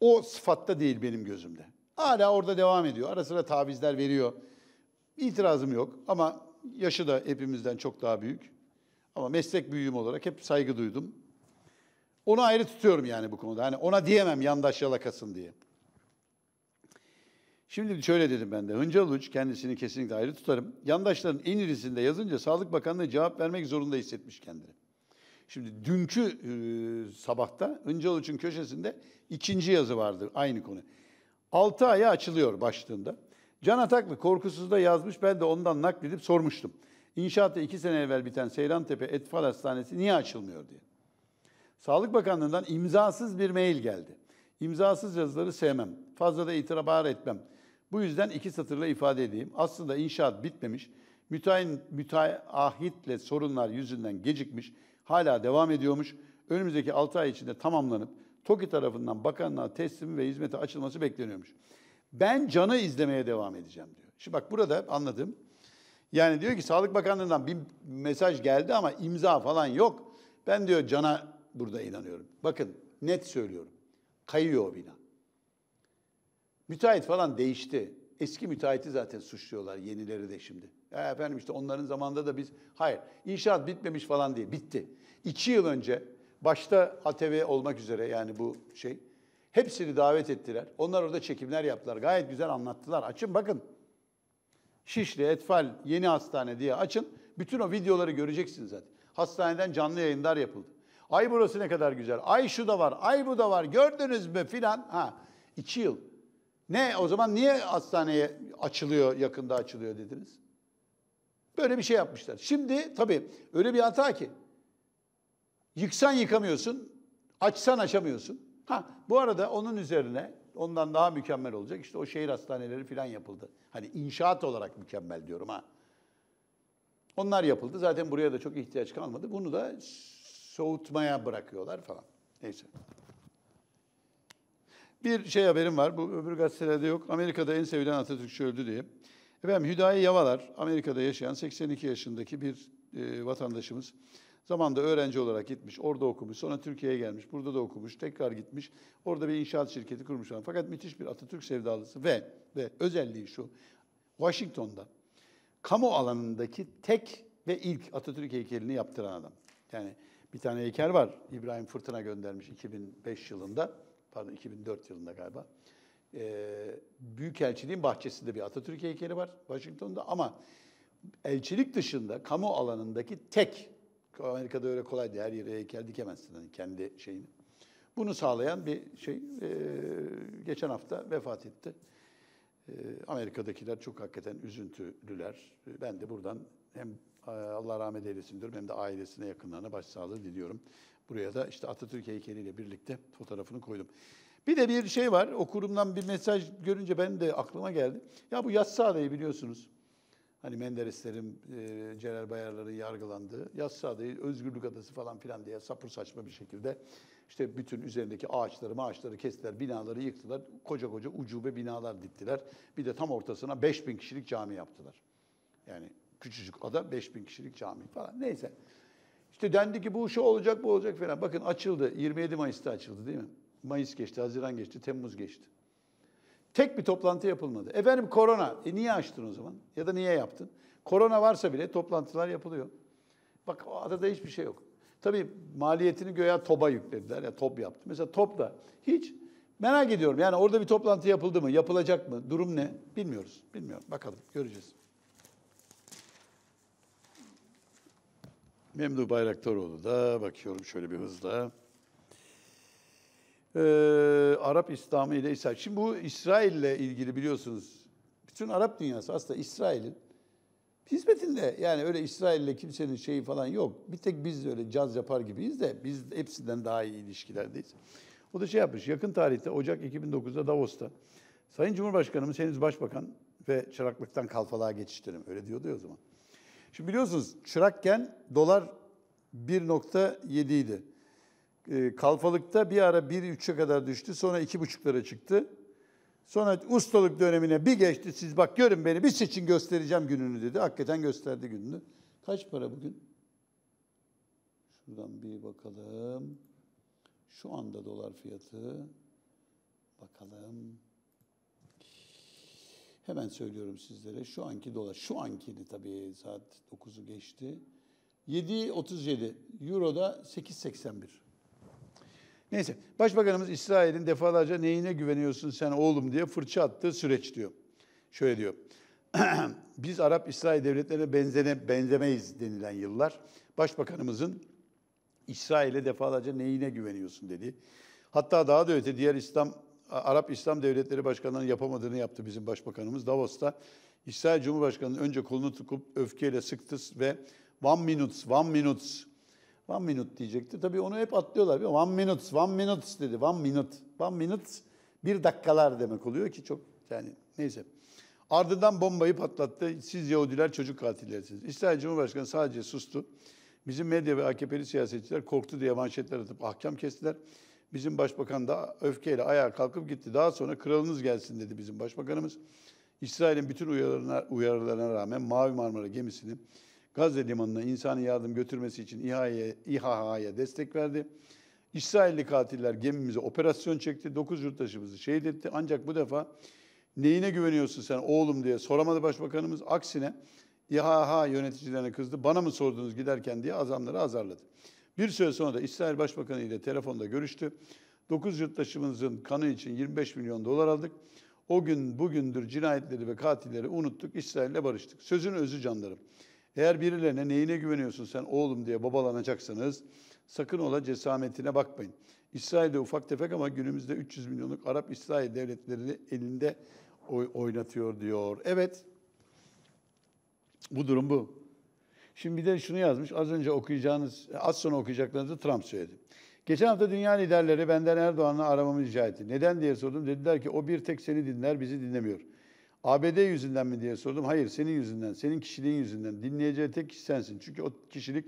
o sıfatta değil benim gözümde. Hala orada devam ediyor. Ara sıra tavizler veriyor. İtirazım yok ama yaşı da hepimizden çok daha büyük. Ama meslek büyüğüm olarak hep saygı duydum. Onu ayrı tutuyorum yani bu konuda. Hani ona diyemem yandaş yalakasın diye. Şimdi şöyle dedim ben de. Hıncal Uç kendisini kesinlikle ayrı tutarım. Yandaşların en irisinde yazınca Sağlık Bakanlığı cevap vermek zorunda hissetmiş kendini. Şimdi dünkü e, sabahta Hıncal Uç'un köşesinde ikinci yazı vardı aynı konu. 6 aya açılıyor başlığında. Can Ataklı korkusuzda yazmış ben de ondan nakledip sormuştum. İnşaatta 2 sene evvel biten Tepe Etfal Hastanesi niye açılmıyor diye. Sağlık Bakanlığı'ndan imzasız bir mail geldi. İmzasız yazıları sevmem. Fazla da itibar etmem. Bu yüzden iki satırla ifade edeyim. Aslında inşaat bitmemiş. Müteahhin, müteahhitle sorunlar yüzünden gecikmiş. Hala devam ediyormuş. Önümüzdeki 6 ay içinde tamamlanıp TOKİ tarafından bakanlığa teslim ve hizmete açılması bekleniyormuş. Ben canı izlemeye devam edeceğim diyor. Şimdi bak burada anladım. Yani diyor ki Sağlık Bakanlığı'ndan bir mesaj geldi ama imza falan yok. Ben diyor cana burada inanıyorum. Bakın net söylüyorum. Kayıyor o bina. Müteahhit falan değişti. Eski müteahhiti zaten suçluyorlar yenileri de şimdi. Ya efendim işte onların zamanında da biz... Hayır inşaat bitmemiş falan diye bitti. İki yıl önce Başta ATV olmak üzere yani bu şey. Hepsini davet ettiler. Onlar orada çekimler yaptılar. Gayet güzel anlattılar. Açın bakın. Şişli, Etfal, Yeni Hastane diye açın. Bütün o videoları göreceksiniz zaten. Hastaneden canlı yayınlar yapıldı. Ay burası ne kadar güzel. Ay şu da var. Ay bu da var. Gördünüz mü filan. Ha. iki yıl. Ne o zaman niye hastaneye açılıyor yakında açılıyor dediniz? Böyle bir şey yapmışlar. Şimdi tabii öyle bir hata ki Yıksan yıkamıyorsun, açsan açamıyorsun. Ha, bu arada onun üzerine ondan daha mükemmel olacak. İşte o şehir hastaneleri falan yapıldı. Hani inşaat olarak mükemmel diyorum ha. Onlar yapıldı. Zaten buraya da çok ihtiyaç kalmadı. Bunu da soğutmaya bırakıyorlar falan. Neyse. Bir şey haberim var. Bu öbür gazetelerde yok. Amerika'da en sevilen Atatürkçü öldü diye. Efendim Hüdayi Yavalar, Amerika'da yaşayan 82 yaşındaki bir e, vatandaşımız. Zamanda öğrenci olarak gitmiş, orada okumuş, sonra Türkiye'ye gelmiş, burada da okumuş, tekrar gitmiş. Orada bir inşaat şirketi kurmuş. Fakat müthiş bir Atatürk sevdalısı ve ve özelliği şu. Washington'da kamu alanındaki tek ve ilk Atatürk heykelini yaptıran adam. Yani bir tane heykel var. İbrahim Fırtına göndermiş 2005 yılında. Pardon 2004 yılında galiba. Ee, Büyükelçiliğin bahçesinde bir Atatürk heykeli var Washington'da ama elçilik dışında kamu alanındaki tek Amerika'da öyle kolay değil. Her yere heykel dikemezsin hani kendi şeyini. Bunu sağlayan bir şey e, geçen hafta vefat etti. E, Amerika'dakiler çok hakikaten üzüntülüler. E, ben de buradan hem e, Allah rahmet eylesin diyorum hem de ailesine yakınlarına başsağlığı diliyorum. Buraya da işte Atatürk heykeliyle birlikte fotoğrafını koydum. Bir de bir şey var. Okurumdan bir mesaj görünce ben de aklıma geldi. Ya bu yaz sahayı biliyorsunuz. Hani Mendereslerin, e, Celal Bayarların yargılandığı, Yassı Adayı, Özgürlük Adası falan filan diye sapır saçma bir şekilde işte bütün üzerindeki ağaçları, ağaçları kestiler, binaları yıktılar. Koca koca ucube binalar diktiler. Bir de tam ortasına 5000 kişilik cami yaptılar. Yani küçücük ada 5000 kişilik cami falan. Neyse. İşte dendi ki bu şu olacak, bu olacak falan. Bakın açıldı. 27 Mayıs'ta açıldı değil mi? Mayıs geçti, Haziran geçti, Temmuz geçti. Tek bir toplantı yapılmadı. Efendim korona, e niye açtın o zaman? Ya da niye yaptın? Korona varsa bile toplantılar yapılıyor. Bak o adada hiçbir şey yok. Tabii maliyetini göya TOB'a yüklediler. Ya top yaptı. Mesela top da hiç merak ediyorum. Yani orada bir toplantı yapıldı mı? Yapılacak mı? Durum ne? Bilmiyoruz. Bilmiyorum. Bakalım. Göreceğiz. Memduh Bayraktaroğlu da bakıyorum şöyle bir hızla e, Arap İslamı ile İsrail. Şimdi bu İsrail ile ilgili biliyorsunuz bütün Arap dünyası aslında İsrail'in hizmetinde. Yani öyle İsrail ile kimsenin şeyi falan yok. Bir tek biz de öyle caz yapar gibiyiz de biz hepsinden daha iyi ilişkilerdeyiz. O da şey yapmış yakın tarihte Ocak 2009'da Davos'ta Sayın Cumhurbaşkanımız henüz başbakan ve çıraklıktan kalfalığa geçiştirim. Öyle diyordu ya o zaman. Şimdi biliyorsunuz çırakken dolar 1.7 idi. E, kalfalıkta bir ara 1-3'e kadar düştü. Sonra 2,5'lara çıktı. Sonra ustalık dönemine bir geçti. Siz bak görün beni bir seçin göstereceğim gününü dedi. Hakikaten gösterdi gününü. Kaç para bugün? Şuradan bir bakalım. Şu anda dolar fiyatı. Bakalım. Hemen söylüyorum sizlere. Şu anki dolar. Şu ankini tabii saat 9'u geçti. 7.37. Euro'da 8.81. Neyse Başbakanımız İsrail'in defalarca neyine güveniyorsun sen oğlum diye fırça attığı süreç diyor. Şöyle diyor. Biz Arap İsrail devletlerine benzene, benzemeyiz denilen yıllar. Başbakanımızın İsrail'e defalarca neyine güveniyorsun dedi. Hatta daha da öte diğer İslam Arap İslam Devletleri Başkanları'nın yapamadığını yaptı bizim başbakanımız Davos'ta. İsrail Cumhurbaşkanı'nın önce kolunu tutup öfkeyle sıktı ve one minutes, one minutes One minute diyecekti. Tabii onu hep atlıyorlar. Bir, One minutes, one minutes dedi. One minute. One minutes bir dakikalar demek oluyor ki çok yani neyse. Ardından bombayı patlattı. Siz Yahudiler çocuk katillersiniz. İsrail Cumhurbaşkanı sadece sustu. Bizim medya ve AKP'li siyasetçiler korktu diye manşetler atıp ahkam kestiler. Bizim başbakan da öfkeyle ayağa kalkıp gitti. Daha sonra kralınız gelsin dedi bizim başbakanımız. İsrail'in bütün uyarılarına, uyarılarına rağmen Mavi Marmara gemisini Gazze limanına insani yardım götürmesi için İHA'ya destek verdi. İsrailli katiller gemimize operasyon çekti. 9 yurttaşımızı şehit etti. Ancak bu defa neyine güveniyorsun sen oğlum diye soramadı başbakanımız. Aksine İHA yöneticilerine kızdı. Bana mı sordunuz giderken diye azamları azarladı. Bir süre sonra da İsrail Başbakanı ile telefonda görüştü. 9 yurttaşımızın kanı için 25 milyon dolar aldık. O gün bugündür cinayetleri ve katilleri unuttuk. İsrail'le barıştık. Sözün özü canlarım. Eğer birilerine neyine güveniyorsun sen oğlum diye babalanacaksanız Sakın ola cesametine bakmayın. İsrail'de ufak tefek ama günümüzde 300 milyonluk Arap İsrail devletlerini elinde oynatıyor diyor. Evet. Bu durum bu. Şimdi bir de şunu yazmış. Az önce okuyacağınız, az sonra okuyacaklarınızı Trump söyledi. Geçen hafta dünya liderleri benden Erdoğan'la aramamı rica etti. Neden diye sordum. Dediler ki o bir tek seni dinler, bizi dinlemiyor. ABD yüzünden mi diye sordum. Hayır senin yüzünden, senin kişiliğin yüzünden. Dinleyeceği tek kişi sensin. Çünkü o kişilik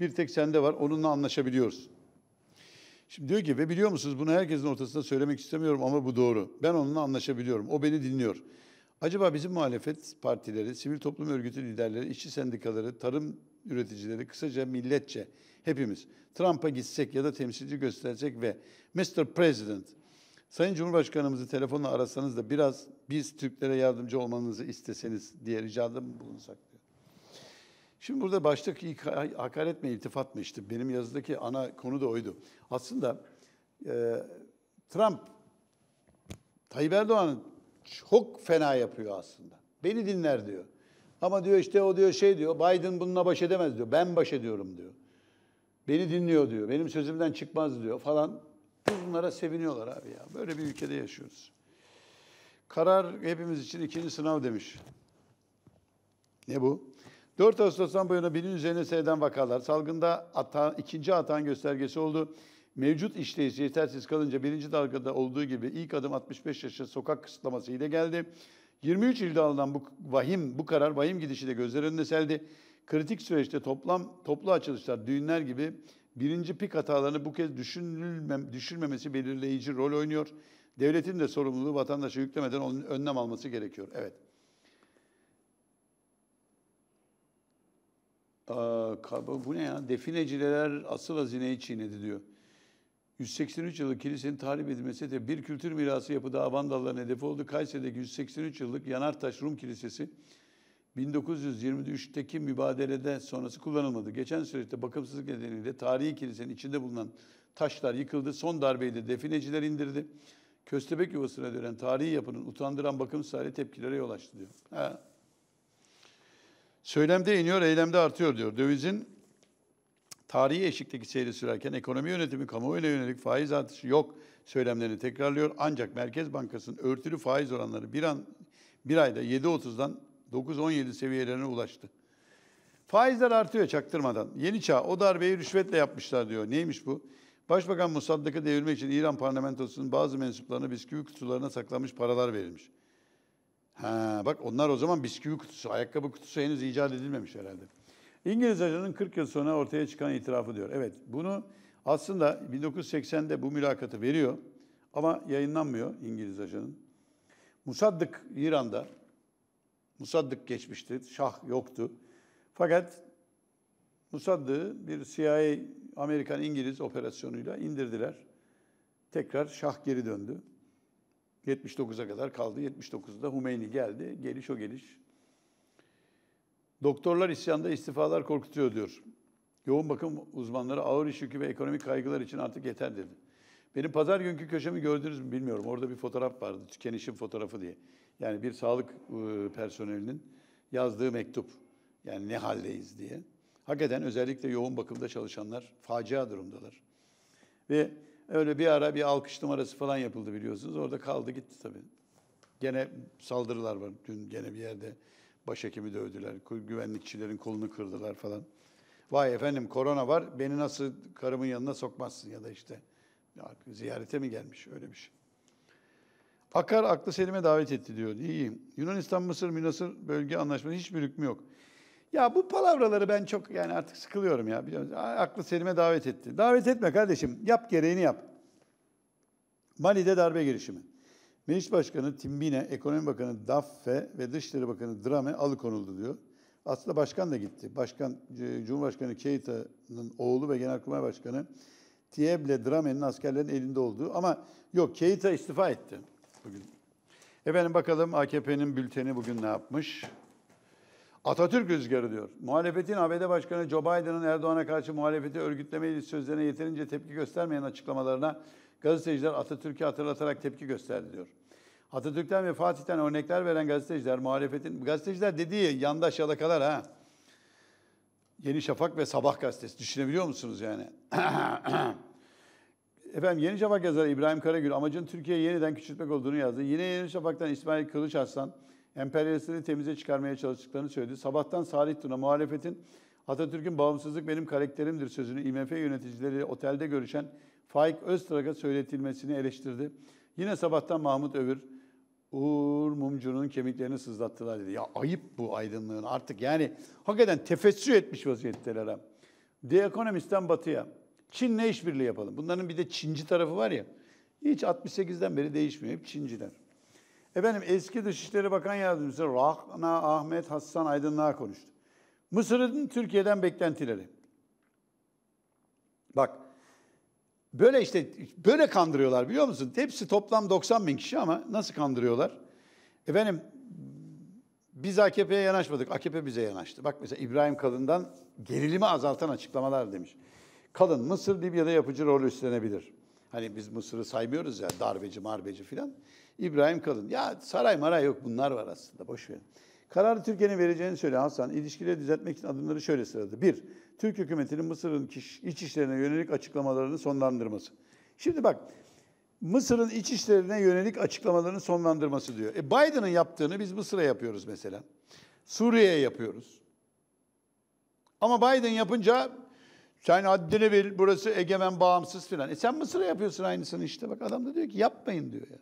bir tek sende var. Onunla anlaşabiliyoruz. Şimdi diyor ki ve biliyor musunuz bunu herkesin ortasında söylemek istemiyorum ama bu doğru. Ben onunla anlaşabiliyorum. O beni dinliyor. Acaba bizim muhalefet partileri, sivil toplum örgütü liderleri, işçi sendikaları, tarım üreticileri, kısaca milletçe hepimiz Trump'a gitsek ya da temsilci göstersek ve Mr. President Sayın Cumhurbaşkanımızı telefonla arasanız da biraz biz Türklere yardımcı olmanızı isteseniz diye ricada bulunsak diyor. Şimdi burada baştaki hakaret mi iltifat mı işte benim yazıdaki ana konu da oydu. Aslında e, Trump Tayyip Erdoğan çok fena yapıyor aslında. Beni dinler diyor. Ama diyor işte o diyor şey diyor Biden bununla baş edemez diyor. Ben baş ediyorum diyor. Beni dinliyor diyor. Benim sözümden çıkmaz diyor falan bunlara seviniyorlar abi ya. Böyle bir ülkede yaşıyoruz. Karar hepimiz için ikinci sınav demiş. Ne bu? 4 Ağustos'tan bu yana binin üzerine seyreden vakalar. Salgında ata, ikinci atan göstergesi oldu. Mevcut işleyişi yetersiz kalınca birinci dalgada olduğu gibi ilk adım 65 yaşa sokak kısıtlaması ile geldi. 23 ilde alınan bu vahim, bu karar vahim gidişi de gözler önüne seldi. Kritik süreçte toplam toplu açılışlar, düğünler gibi birinci pik hatalarını bu kez düşünülmem, düşünmemesi belirleyici rol oynuyor. Devletin de sorumluluğu vatandaşa yüklemeden onun önlem alması gerekiyor. Evet. Aa, bu ne ya? Defineciler asıl hazineyi çiğnedi diyor. 183 yıllık kilisenin tahrip edilmesi de bir kültür mirası yapıda Vandalların hedefi oldu. Kayseri'deki 183 yıllık Yanartaş Rum Kilisesi 1923'teki mübadelede sonrası kullanılmadı. Geçen süreçte bakımsızlık nedeniyle tarihi kilisenin içinde bulunan taşlar yıkıldı. Son darbeyi de defineciler indirdi. Köstebek yuvasına dönen tarihi yapının utandıran bakımsızlığı tepkilere yol açtı diyor. Ha. Söylemde iniyor, eylemde artıyor diyor. Dövizin tarihi eşikteki seyri sürerken ekonomi yönetimi, kamuoyuna yönelik faiz artışı yok söylemlerini tekrarlıyor. Ancak Merkez Bankası'nın örtülü faiz oranları bir an bir ayda 7.30'dan 9-17 seviyelerine ulaştı. Faizler artıyor çaktırmadan. Yeni çağ o darbeyi rüşvetle yapmışlar diyor. Neymiş bu? Başbakan Mossaddeg'e devirmek için İran parlamentosunun bazı mensuplarına bisküvi kutularına saklamış paralar verilmiş. Ha, bak onlar o zaman bisküvi kutusu, ayakkabı kutusu henüz icat edilmemiş herhalde. İngiliz ajanın 40 yıl sonra ortaya çıkan itirafı diyor. Evet bunu aslında 1980'de bu mülakatı veriyor ama yayınlanmıyor İngiliz ajanın. Musaddık İran'da Musaddık geçmişti, şah yoktu. Fakat Musaddık'ı bir CIA, Amerikan, İngiliz operasyonuyla indirdiler. Tekrar şah geri döndü. 79'a kadar kaldı. 79'da Humeyni geldi. Geliş o geliş. Doktorlar isyanda istifalar korkutuyor diyor. Yoğun bakım uzmanları ağır iş yükü ve ekonomik kaygılar için artık yeter dedi. Benim pazar günkü köşemi gördünüz mü bilmiyorum. Orada bir fotoğraf vardı. Tükenişin fotoğrafı diye. Yani bir sağlık e, personelinin yazdığı mektup. Yani ne haldeyiz diye. Hakikaten özellikle yoğun bakımda çalışanlar facia durumdalar. Ve öyle bir ara bir alkış numarası falan yapıldı biliyorsunuz. Orada kaldı gitti tabii. Gene saldırılar var. Dün gene bir yerde başhekimi dövdüler. Güvenlikçilerin kolunu kırdılar falan. Vay efendim korona var. Beni nasıl karımın yanına sokmazsın ya da işte Ziyarete mi gelmiş öyle bir şey. Akar aklı selime davet etti diyor. İyi. Yunanistan, Mısır, Münasır bölge anlaşması hiçbir hükmü yok. Ya bu palavraları ben çok yani artık sıkılıyorum ya. Biliyor musun? Aklı selime davet etti. Davet etme kardeşim. Yap gereğini yap. Mali'de darbe girişimi. Meclis Başkanı Timbine, Ekonomi Bakanı Daffe ve Dışişleri Bakanı Drame alıkonuldu diyor. Aslında başkan da gitti. Başkan e, Cumhurbaşkanı Keita'nın oğlu ve Genelkurmay Başkanı Tieble Dramen'in askerlerin elinde olduğu ama yok Keita istifa etti bugün. Efendim bakalım AKP'nin bülteni bugün ne yapmış? Atatürk rüzgarı diyor. Muhalefetin ABD Başkanı Joe Biden'ın Erdoğan'a karşı muhalefeti örgütlemeyi sözlerine yeterince tepki göstermeyen açıklamalarına gazeteciler Atatürk'ü hatırlatarak tepki gösterdi diyor. Atatürk'ten ve Fatih'ten örnekler veren gazeteciler muhalefetin, gazeteciler dediği yandaş yalakalar ha, Yeni Şafak ve Sabah gazetesi. Düşünebiliyor musunuz yani? Efendim Yeni Şafak yazarı İbrahim Karagül amacın Türkiye'yi yeniden küçültmek olduğunu yazdı. Yine Yeni Şafak'tan İsmail Kılıç Aslan emperyalistleri temize çıkarmaya çalıştıklarını söyledi. Sabahtan Salih Tuna muhalefetin Atatürk'ün bağımsızlık benim karakterimdir sözünü IMF yöneticileri otelde görüşen Faik Öztrak'a söyletilmesini eleştirdi. Yine sabahtan Mahmut Övür, Uğur Mumcu'nun kemiklerini sızlattılar dedi. Ya ayıp bu aydınlığın artık yani hakikaten tefessü etmiş vaziyetteler ha. The Economist'ten batıya. ne işbirliği yapalım. Bunların bir de Çinci tarafı var ya. Hiç 68'den beri değişmiyor. Hep Çinciler. Efendim eski Dışişleri Bakan Yardımcısı Rahna Ahmet Hassan Aydınlığa konuştu. Mısır'ın Türkiye'den beklentileri. Bak Böyle işte böyle kandırıyorlar biliyor musun? Hepsi toplam 90 bin kişi ama nasıl kandırıyorlar? Efendim biz AKP'ye yanaşmadık, AKP bize yanaştı. Bak mesela İbrahim Kalın'dan gerilimi azaltan açıklamalar demiş. Kalın, Mısır Libya'da yapıcı rol üstlenebilir. Hani biz Mısır'ı saymıyoruz ya, darbeci, marbeci filan. İbrahim Kalın, ya saray maray yok bunlar var aslında, boş Kararı Türkiye'nin vereceğini söyle Hasan. İlişkileri düzeltmek için adımları şöyle sıraladı. Bir, Türk hükümetinin Mısır'ın iç işlerine yönelik açıklamalarını sonlandırması. Şimdi bak Mısır'ın iç işlerine yönelik açıklamalarını sonlandırması diyor. E Biden'ın yaptığını biz Mısır'a yapıyoruz mesela. Suriye'ye yapıyoruz. Ama Biden yapınca sen haddini bil, burası egemen bağımsız filan. E sen Mısır'a yapıyorsun aynısını işte. Bak adam da diyor ki yapmayın diyor ya.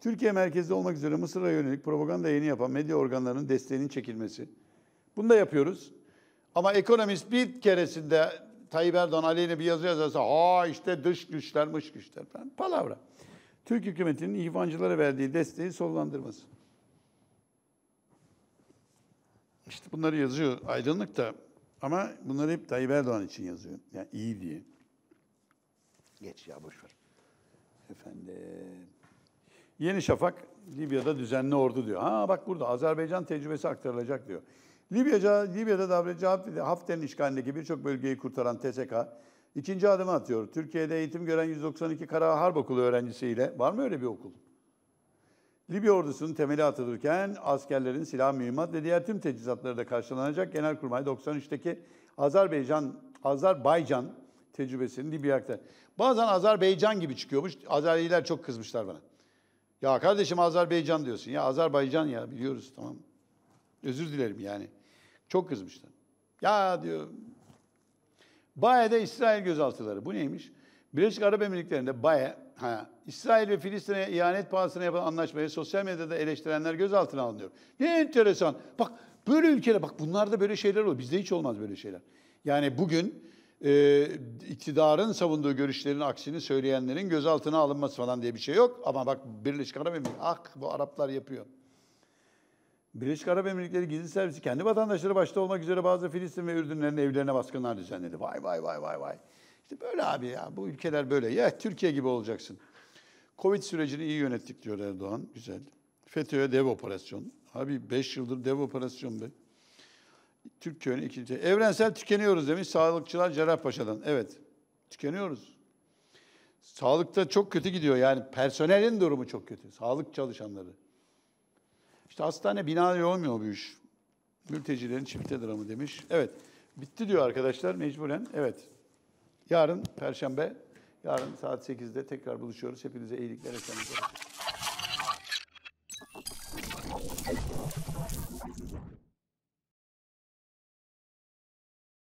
Türkiye merkezli olmak üzere Mısır'a yönelik propaganda yeni yapan medya organlarının desteğinin çekilmesi. Bunu da yapıyoruz. Ama ekonomist bir keresinde Tayyip Erdoğan aleyhine bir yazı yazarsa ha işte dış güçler, mış güçler falan. Palavra. Türk hükümetinin ihvancılara verdiği desteği sollandırması. İşte bunları yazıyor aydınlık da ama bunları hep Tayyip Erdoğan için yazıyor. Yani iyi diye. Geç ya boş ver. Efendim. Yeni Şafak Libya'da düzenli ordu diyor. Ha bak burada Azerbaycan tecrübesi aktarılacak diyor. Libya, Libya'da davre cevap Hafter'in işgalindeki birçok bölgeyi kurtaran TSK ikinci adımı atıyor. Türkiye'de eğitim gören 192 Kara Harp Okulu öğrencisiyle var mı öyle bir okul? Libya ordusunun temeli atılırken askerlerin silah, mühimmat ve diğer tüm teçhizatları da karşılanacak. Genelkurmay 93'teki Azerbaycan Azerbaycan tecrübesini Libya'ya aktar. Bazen Azerbaycan gibi çıkıyormuş. Azeriler çok kızmışlar bana. Ya kardeşim Azerbaycan diyorsun. Ya Azerbaycan ya biliyoruz tamam. Özür dilerim yani. Çok kızmışlar. Ya diyor Baye'de İsrail gözaltıları. Bu neymiş? Birleşik Arap Emirlikleri'nde Baye, ha, İsrail ve Filistin'e ihanet pahasına yapılan anlaşmayı sosyal medyada eleştirenler gözaltına alınıyor. Ne enteresan. Bak böyle ülkeler, bak bunlarda böyle şeyler oluyor. Bizde hiç olmaz böyle şeyler. Yani bugün e, iktidarın savunduğu görüşlerin aksini söyleyenlerin gözaltına alınması falan diye bir şey yok. Ama bak Birleşik Arap Emirlikleri, ah bu Araplar yapıyor. Birleşik Arap Emirlikleri Gizli Servisi kendi vatandaşları başta olmak üzere bazı Filistin ve Ürdünlerin evlerine baskınlar düzenledi. Vay vay vay vay vay. İşte böyle abi ya bu ülkeler böyle. Ya Türkiye gibi olacaksın. Covid sürecini iyi yönettik diyor Erdoğan. Güzel. FETÖ'ye dev operasyon. Abi 5 yıldır dev operasyon be. Türkiye'nin ikinci. Evrensel tükeniyoruz demiş sağlıkçılar Cerrahpaşa'dan. Evet tükeniyoruz. Sağlıkta çok kötü gidiyor yani personelin durumu çok kötü. Sağlık çalışanları. İşte hastane bina yoğmuyor bu iş. Mültecilerin çifte dramı demiş. Evet. Bitti diyor arkadaşlar mecburen. Evet. Yarın Perşembe, yarın saat 8'de tekrar buluşuyoruz. Hepinize iyilikler, esenlikler.